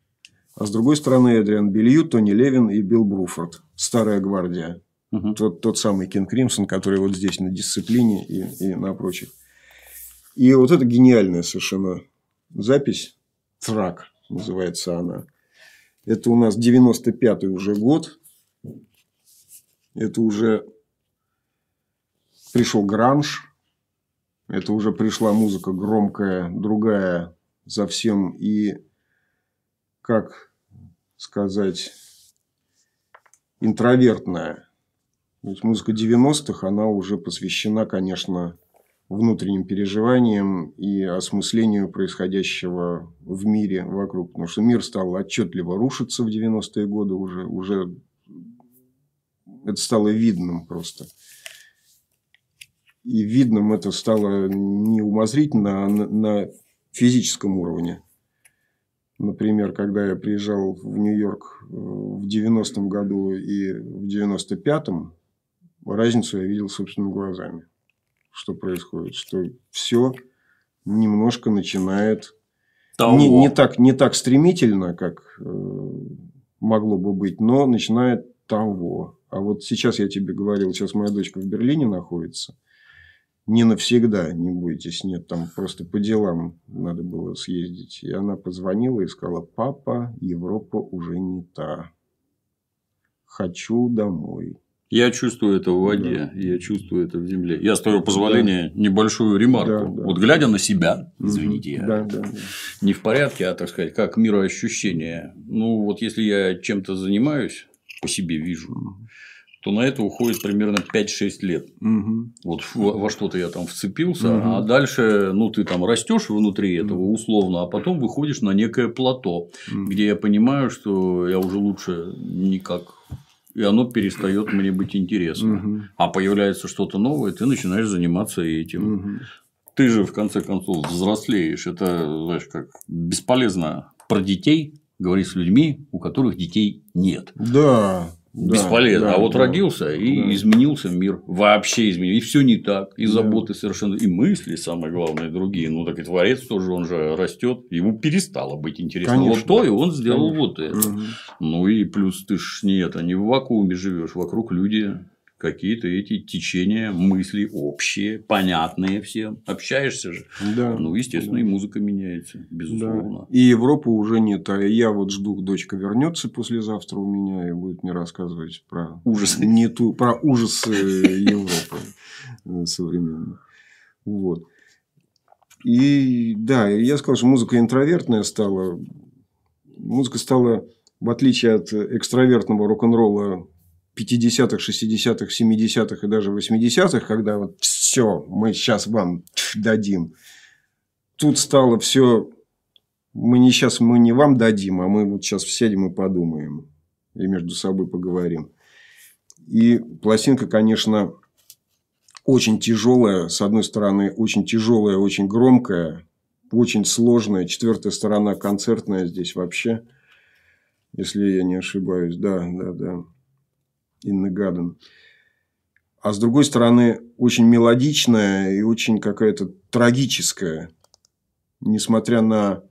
а с другой стороны Эдриан Белью, Тони Левин и Билл Бруфорд. Старая гвардия. Угу. Тот, тот самый Кинг Кримсон, который вот здесь на дисциплине и, и на прочих. И вот это гениальная совершенно запись. Трак называется она. Это у нас 95-й уже год. Это уже пришел гранж. Это уже пришла музыка громкая, другая за всем И, как сказать, интровертная. Ведь музыка 90-х, она уже посвящена, конечно, внутренним переживаниям и осмыслению происходящего в мире вокруг. Потому что мир стал отчетливо рушиться в 90-е годы уже. уже это стало видным просто. И видным это стало не умозрительно, а на, на физическом уровне. Например, когда я приезжал в Нью-Йорк э, в 90-м году и в 95-м, разницу я видел собственными глазами, что происходит, что все немножко начинает не, не, так, не так стремительно, как э, могло бы быть, но начинает того. А вот сейчас я тебе говорил, сейчас моя дочка в Берлине находится. Не навсегда, не бойтесь, нет, там просто по делам надо было съездить. И она позвонила и сказала, папа, Европа уже не та. Хочу домой. Я чувствую это в воде, да. я чувствую это в земле. Я, с твоего позволения, да. небольшую ремарку. Да, да. Вот глядя на себя, извините, я да, да, да. не в порядке, а, так сказать, как мироощущение. Ну, вот если я чем-то занимаюсь, по себе вижу, то на это уходит примерно 5-6 лет. Угу. Вот во, во что-то я там вцепился, угу. а дальше, ну, ты там растешь внутри этого условно, а потом выходишь на некое плато, угу. где я понимаю, что я уже лучше никак и оно перестает мне быть интересно. Угу. А появляется что-то новое, ты начинаешь заниматься этим. Угу. Ты же, в конце концов, взрослеешь. Это, знаешь, как бесполезно про детей говорить с людьми, у которых детей нет. Да. Да, Бесполезно. Да, а вот да, родился и да. изменился мир. Вообще изменился. И все не так. И да. заботы совершенно. И мысли, самое главное, другие. Ну, так и творец тоже, он же растет. Ему перестало быть интересно Конечно, вот то, да. и он сделал Конечно. вот это. Угу. Ну и плюс ты ж не это, не в вакууме живешь, вокруг люди какие-то эти течения, мысли общие, понятные всем. Общаешься же. Да. Ну, естественно, да. и музыка меняется, безусловно. Да. И Европа уже нет. А я вот жду, дочка вернется послезавтра у меня и будет мне рассказывать про ужасы, не ту, про ужасы Европы э, современной Вот. И да, я сказал, что музыка интровертная стала. Музыка стала, в отличие от экстравертного рок-н-ролла 50-х, 60-х, 70-х и даже 80-х, когда вот все, мы сейчас вам дадим. Тут стало все, мы не сейчас, мы не вам дадим, а мы вот сейчас сядем и подумаем. И между собой поговорим. И пластинка, конечно, очень тяжелая, с одной стороны, очень тяжелая, очень громкая, очень сложная. Четвертая сторона концертная здесь вообще, если я не ошибаюсь. Да, да, да. Инна Гаден. А с другой стороны, очень мелодичная и очень какая-то трагическая. Несмотря на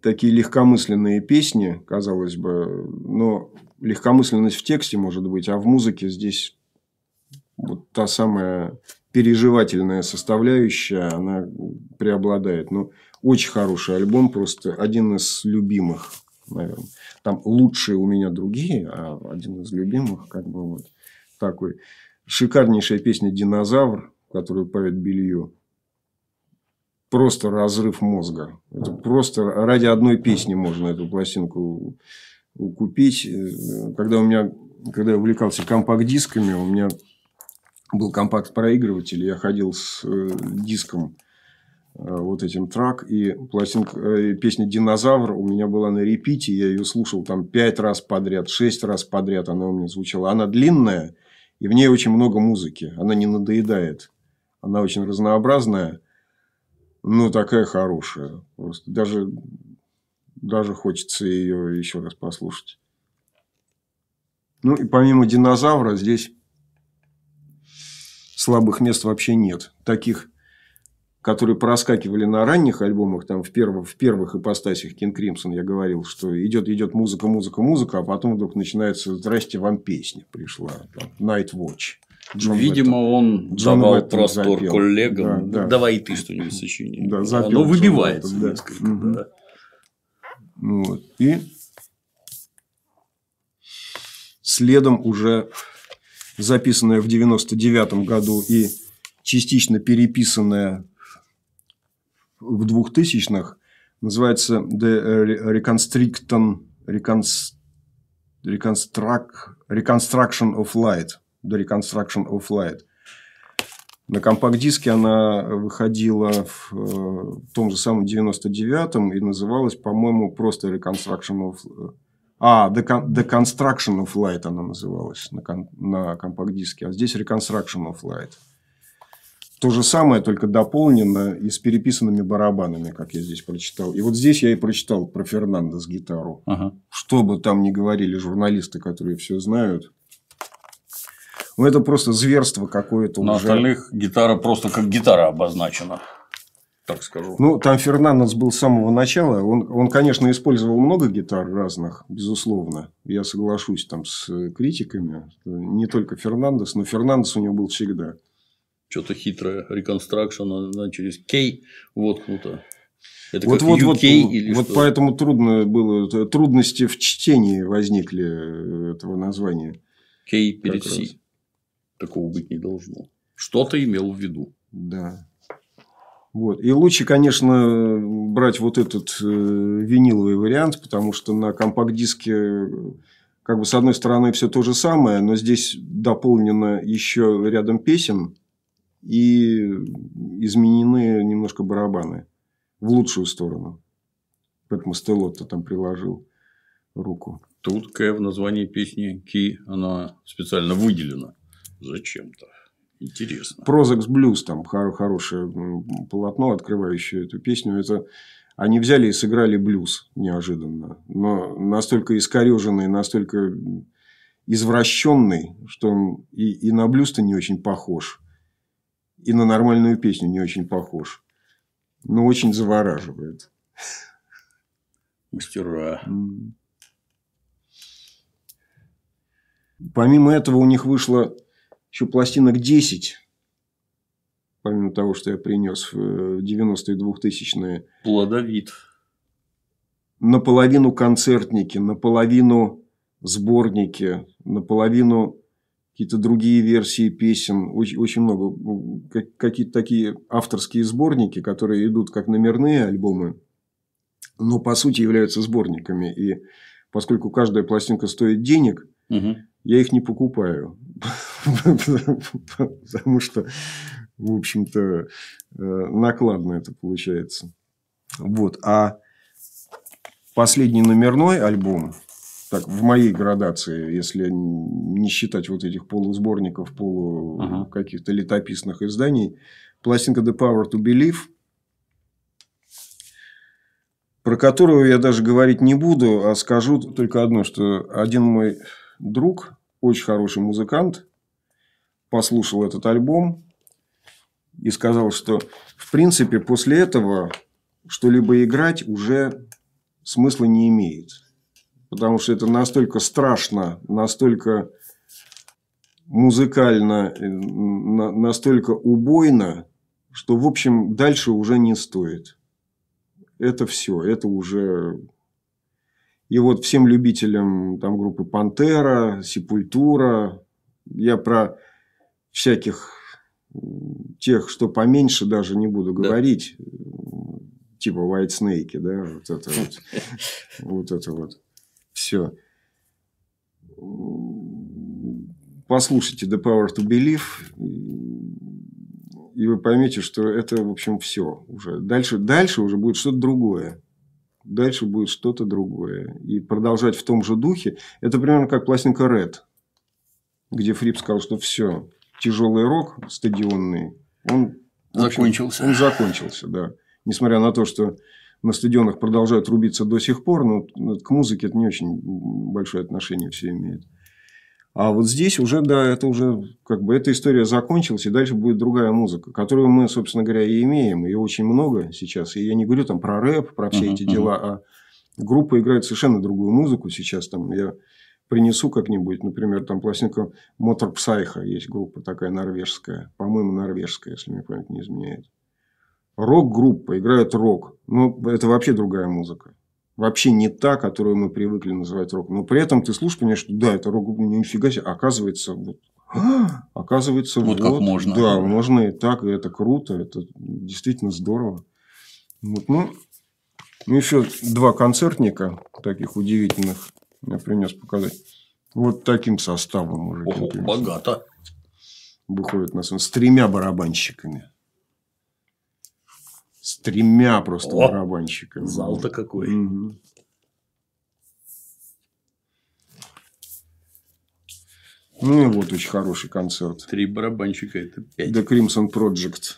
такие легкомысленные песни, казалось бы, но легкомысленность в тексте может быть, а в музыке здесь вот та самая переживательная составляющая, она преобладает. Но ну, очень хороший альбом, просто один из любимых наверное. Там лучшие у меня другие, а один из любимых, как бы вот такой. Шикарнейшая песня «Динозавр», которую поет Белью. Просто разрыв мозга. Это просто ради одной песни можно эту пластинку купить. Э, когда у меня, когда я увлекался компакт-дисками, у меня был компакт-проигрыватель, я ходил с э, диском Э, вот этим трак. И пластинка, э, песня «Динозавр» у меня была на репите. Я ее слушал там пять раз подряд, шесть раз подряд. Она у меня звучала. Она длинная, и в ней очень много музыки. Она не надоедает. Она очень разнообразная, но такая хорошая. Просто даже, даже хочется ее еще раз послушать. Ну, и помимо динозавра здесь слабых мест вообще нет. Таких которые проскакивали на ранних альбомах, там в первых, в первых ипостасях Кинг Кримсон, я говорил, что идет, идет музыка, музыка, музыка, а потом вдруг начинается «Здрасте, вам песня пришла», там, «Night Watch». Джон Видимо, Бэттон. он Джон давал Бэттон простор запел. коллегам. Да, да. Давай и ты что-нибудь сочини. Да, запел Оно выбивается Бэттон, да. несколько. Угу. Да. Вот. И следом уже записанная в 99 году и частично переписанная в 2000-х. Называется The Reconstricton, Reconst, Reconstruct, Reconstruction of Light. The Reconstruction of Light. На компакт-диске она выходила в том же самом 99-м и называлась, по-моему, просто Reconstruction of... А, The Construction of Light она называлась на, ком... на компакт-диске, а здесь Reconstruction of Light. То же самое, только дополнено и с переписанными барабанами, как я здесь прочитал. И вот здесь я и прочитал про Фернандо с гитару. Ага. Что бы там ни говорили журналисты, которые все знают, ну, это просто зверство какое-то На уже. остальных гитара просто как гитара обозначена. Так скажу. Ну, там Фернандес был с самого начала. Он, он, конечно, использовал много гитар разных, безусловно. Я соглашусь там с критиками. Не только Фернандес, но Фернандес у него был всегда что-то хитрое, реконстракшн, она через K воткнута. Это вот, вот, UK вот, или вот что? поэтому трудно было, э, трудности в чтении возникли э, этого названия. Кей перед Си. Такого быть не должно. Что-то имел в виду. Да. Вот. И лучше, конечно, брать вот этот э, виниловый вариант, потому что на компакт-диске, э, как бы, с одной стороны, все то же самое, но здесь дополнено еще рядом песен и изменены немножко барабаны в лучшую сторону. Поэтому Стеллотто там приложил руку. Тут К в названии песни Ки, она специально выделена зачем-то. Интересно. Прозекс Блюз, там хорошее полотно, открывающее эту песню. Это они взяли и сыграли блюз неожиданно. Но настолько искореженный, настолько извращенный, что он и, и на блюз-то не очень похож и на нормальную песню не очень похож. Но ну, очень завораживает. Мастера. Помимо этого у них вышло еще пластинок 10. Помимо того, что я принес в 90-е э, 2000-е. Плодовит. Наполовину концертники, наполовину сборники, наполовину какие-то другие версии песен, очень, очень много, какие-то такие авторские сборники, которые идут как номерные альбомы, но по сути являются сборниками. И поскольку каждая пластинка стоит денег, угу. я их не покупаю. Потому что, в общем-то, э, накладно это получается. Вот. А последний номерной альбом так, в моей градации, если не считать вот этих полусборников, полу uh-huh. каких-то летописных изданий, пластинка The Power to Believe, про которую я даже говорить не буду, а скажу только одно, что один мой друг, очень хороший музыкант, послушал этот альбом и сказал, что в принципе после этого что-либо играть уже смысла не имеет потому что это настолько страшно, настолько музыкально, э, настолько убойно, что, в общем, дальше уже не стоит. Это все, это уже... И вот всем любителям там, группы «Пантера», «Сепультура», я про всяких тех, что поменьше, даже не буду говорить, да. типа White Snake, да, вот это вот. Вот это вот все. Послушайте The Power to Believe, и вы поймете, что это, в общем, все уже. Дальше, дальше уже будет что-то другое. Дальше будет что-то другое. И продолжать в том же духе, это примерно как пластинка Red, где Фрип сказал, что все, тяжелый рок стадионный, он закончился. Общем, он закончился, да. Несмотря на то, что на стадионах продолжают рубиться до сих пор, но ну, к музыке это не очень большое отношение все имеет. А вот здесь уже, да, это уже, как бы, эта история закончилась, и дальше будет другая музыка, которую мы, собственно говоря, и имеем. Ее очень много сейчас. И я не говорю там про рэп, про все uh-huh, эти uh-huh. дела, а группа играет совершенно другую музыку сейчас. Там я принесу как-нибудь, например, там пластинка Мотор Псайха, есть группа такая норвежская, по-моему, норвежская, если мне память не изменяет. Рок-группа играет рок, но ну, это вообще другая музыка. Вообще не та, которую мы привыкли называть рок. Но при этом ты слушаешь, понимаешь, что да, это рок-группа, ну нифига себе. Оказывается, вот Оказывается, вот, вот как можно. Да, можно и так, и это круто, это действительно здорово. Вот, ну, ну, еще два концертника таких удивительных я принес показать. Вот таким составом уже. Ого, богато. Выходит на сцену с тремя барабанщиками. С тремя просто О, барабанщиками. Зал-то какой. Угу. Ну и вот очень хороший концерт. Три барабанщика это пять. The Crimson Project.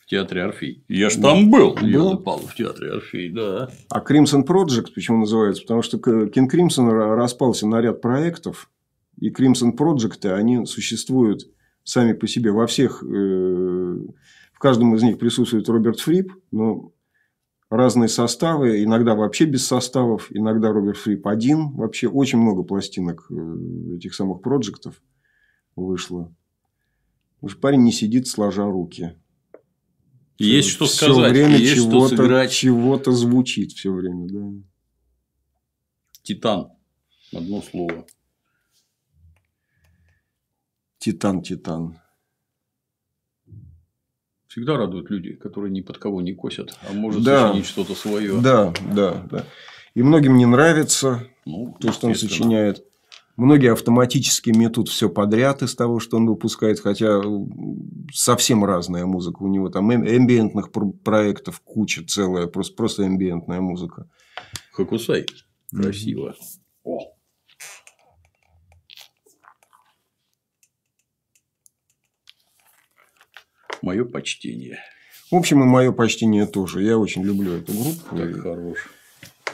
В театре Орфей. Я ж да. там был. был. Я напал в театре Орфей, да. А Crimson Project почему называется? Потому что King Crimson распался на ряд проектов. И Crimson Project, они существуют сами по себе во всех э, в каждом из них присутствует Роберт Фрип, но разные составы, иногда вообще без составов, иногда Роберт Фрип один. Вообще очень много пластинок э, этих самых проектов вышло. Уж парень не сидит, сложа руки. Есть все, что все время чего-то, Чего-то звучит все время, да. Титан. Одно слово. Титан, титан. Всегда радуют люди, которые ни под кого не косят, а может да. сочинить что-то свое. Да, да, да. И многим не нравится ну, то, что он сочиняет. Многие автоматически метут все подряд из того, что он выпускает, хотя совсем разная музыка. У него там эм, эмбиентных проектов куча целая, просто, просто эмбиентная музыка. Хакусай. Красиво. Mm-hmm. О. Мое почтение. В общем, и мое почтение тоже. Я очень люблю эту группу. Так и... хорош.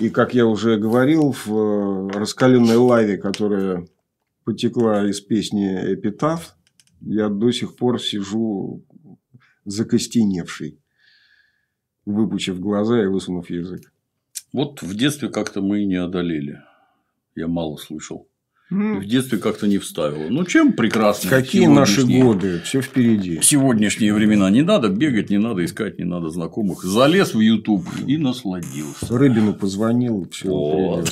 И, как я уже говорил, в э, раскаленной лаве, которая потекла из песни «Эпитаф», я до сих пор сижу закостеневший, выпучив глаза и высунув язык. Вот в детстве как-то мы не одолели. Я мало слышал в детстве как-то не вставило. Ну, чем прекрасно. Какие наши годы, все впереди. сегодняшние времена не надо бегать, не надо искать, не надо знакомых. Залез в YouTube и насладился. Рыбину позвонил, все.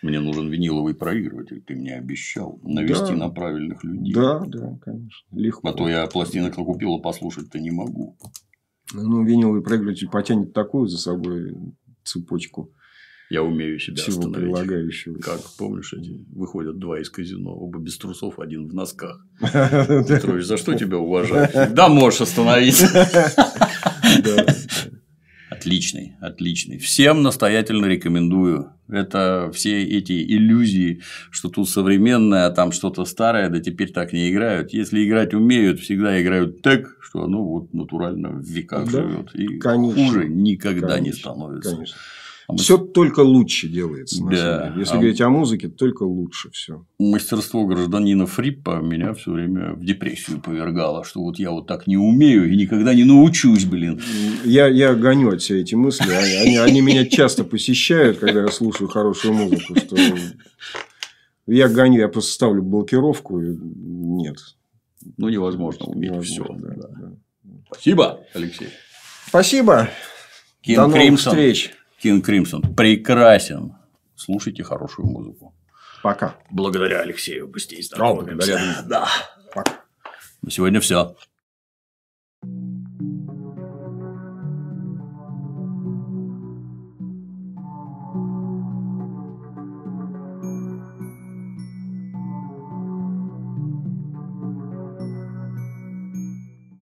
Мне нужен виниловый проигрыватель, ты мне обещал навести да. на правильных людей. Да, да, конечно. Легко. А то я пластинок накупил, а послушать-то не могу. Ну, виниловый проигрыватель потянет такую за собой цепочку я умею себя всего остановить. прилагающего. Как помнишь, эти выходят два из казино, оба без трусов, один в носках. Петрович, за что тебя уважают? Да, можешь остановить. Отличный, отличный. Всем настоятельно рекомендую. Это все эти иллюзии, что тут современное, а там что-то старое, да теперь так не играют. Если играть умеют, всегда играют так, что оно вот натурально в веках да, живет. И конечно, хуже никогда конечно, не становится. Конечно. Все только лучше делается. Да. Самом деле. Если а... говорить о музыке, только лучше все. Мастерство гражданина Фриппа меня все время в депрессию повергало, что вот я вот так не умею и никогда не научусь, блин. Я, я гоню от себя эти мысли. Они, они меня часто посещают, когда я слушаю хорошую музыку. Что... Я гоню, я просто ставлю блокировку. И... Нет. Ну, невозможно уметь невозможно, все. Да, да. Спасибо, Алексей. Спасибо. Ким До новых Кримсон. встреч. Кинг Кримсон прекрасен. Слушайте хорошую музыку. Пока. Благодаря Алексею Бустей. Здоровья. Благодаря. Да. Пока. На сегодня все.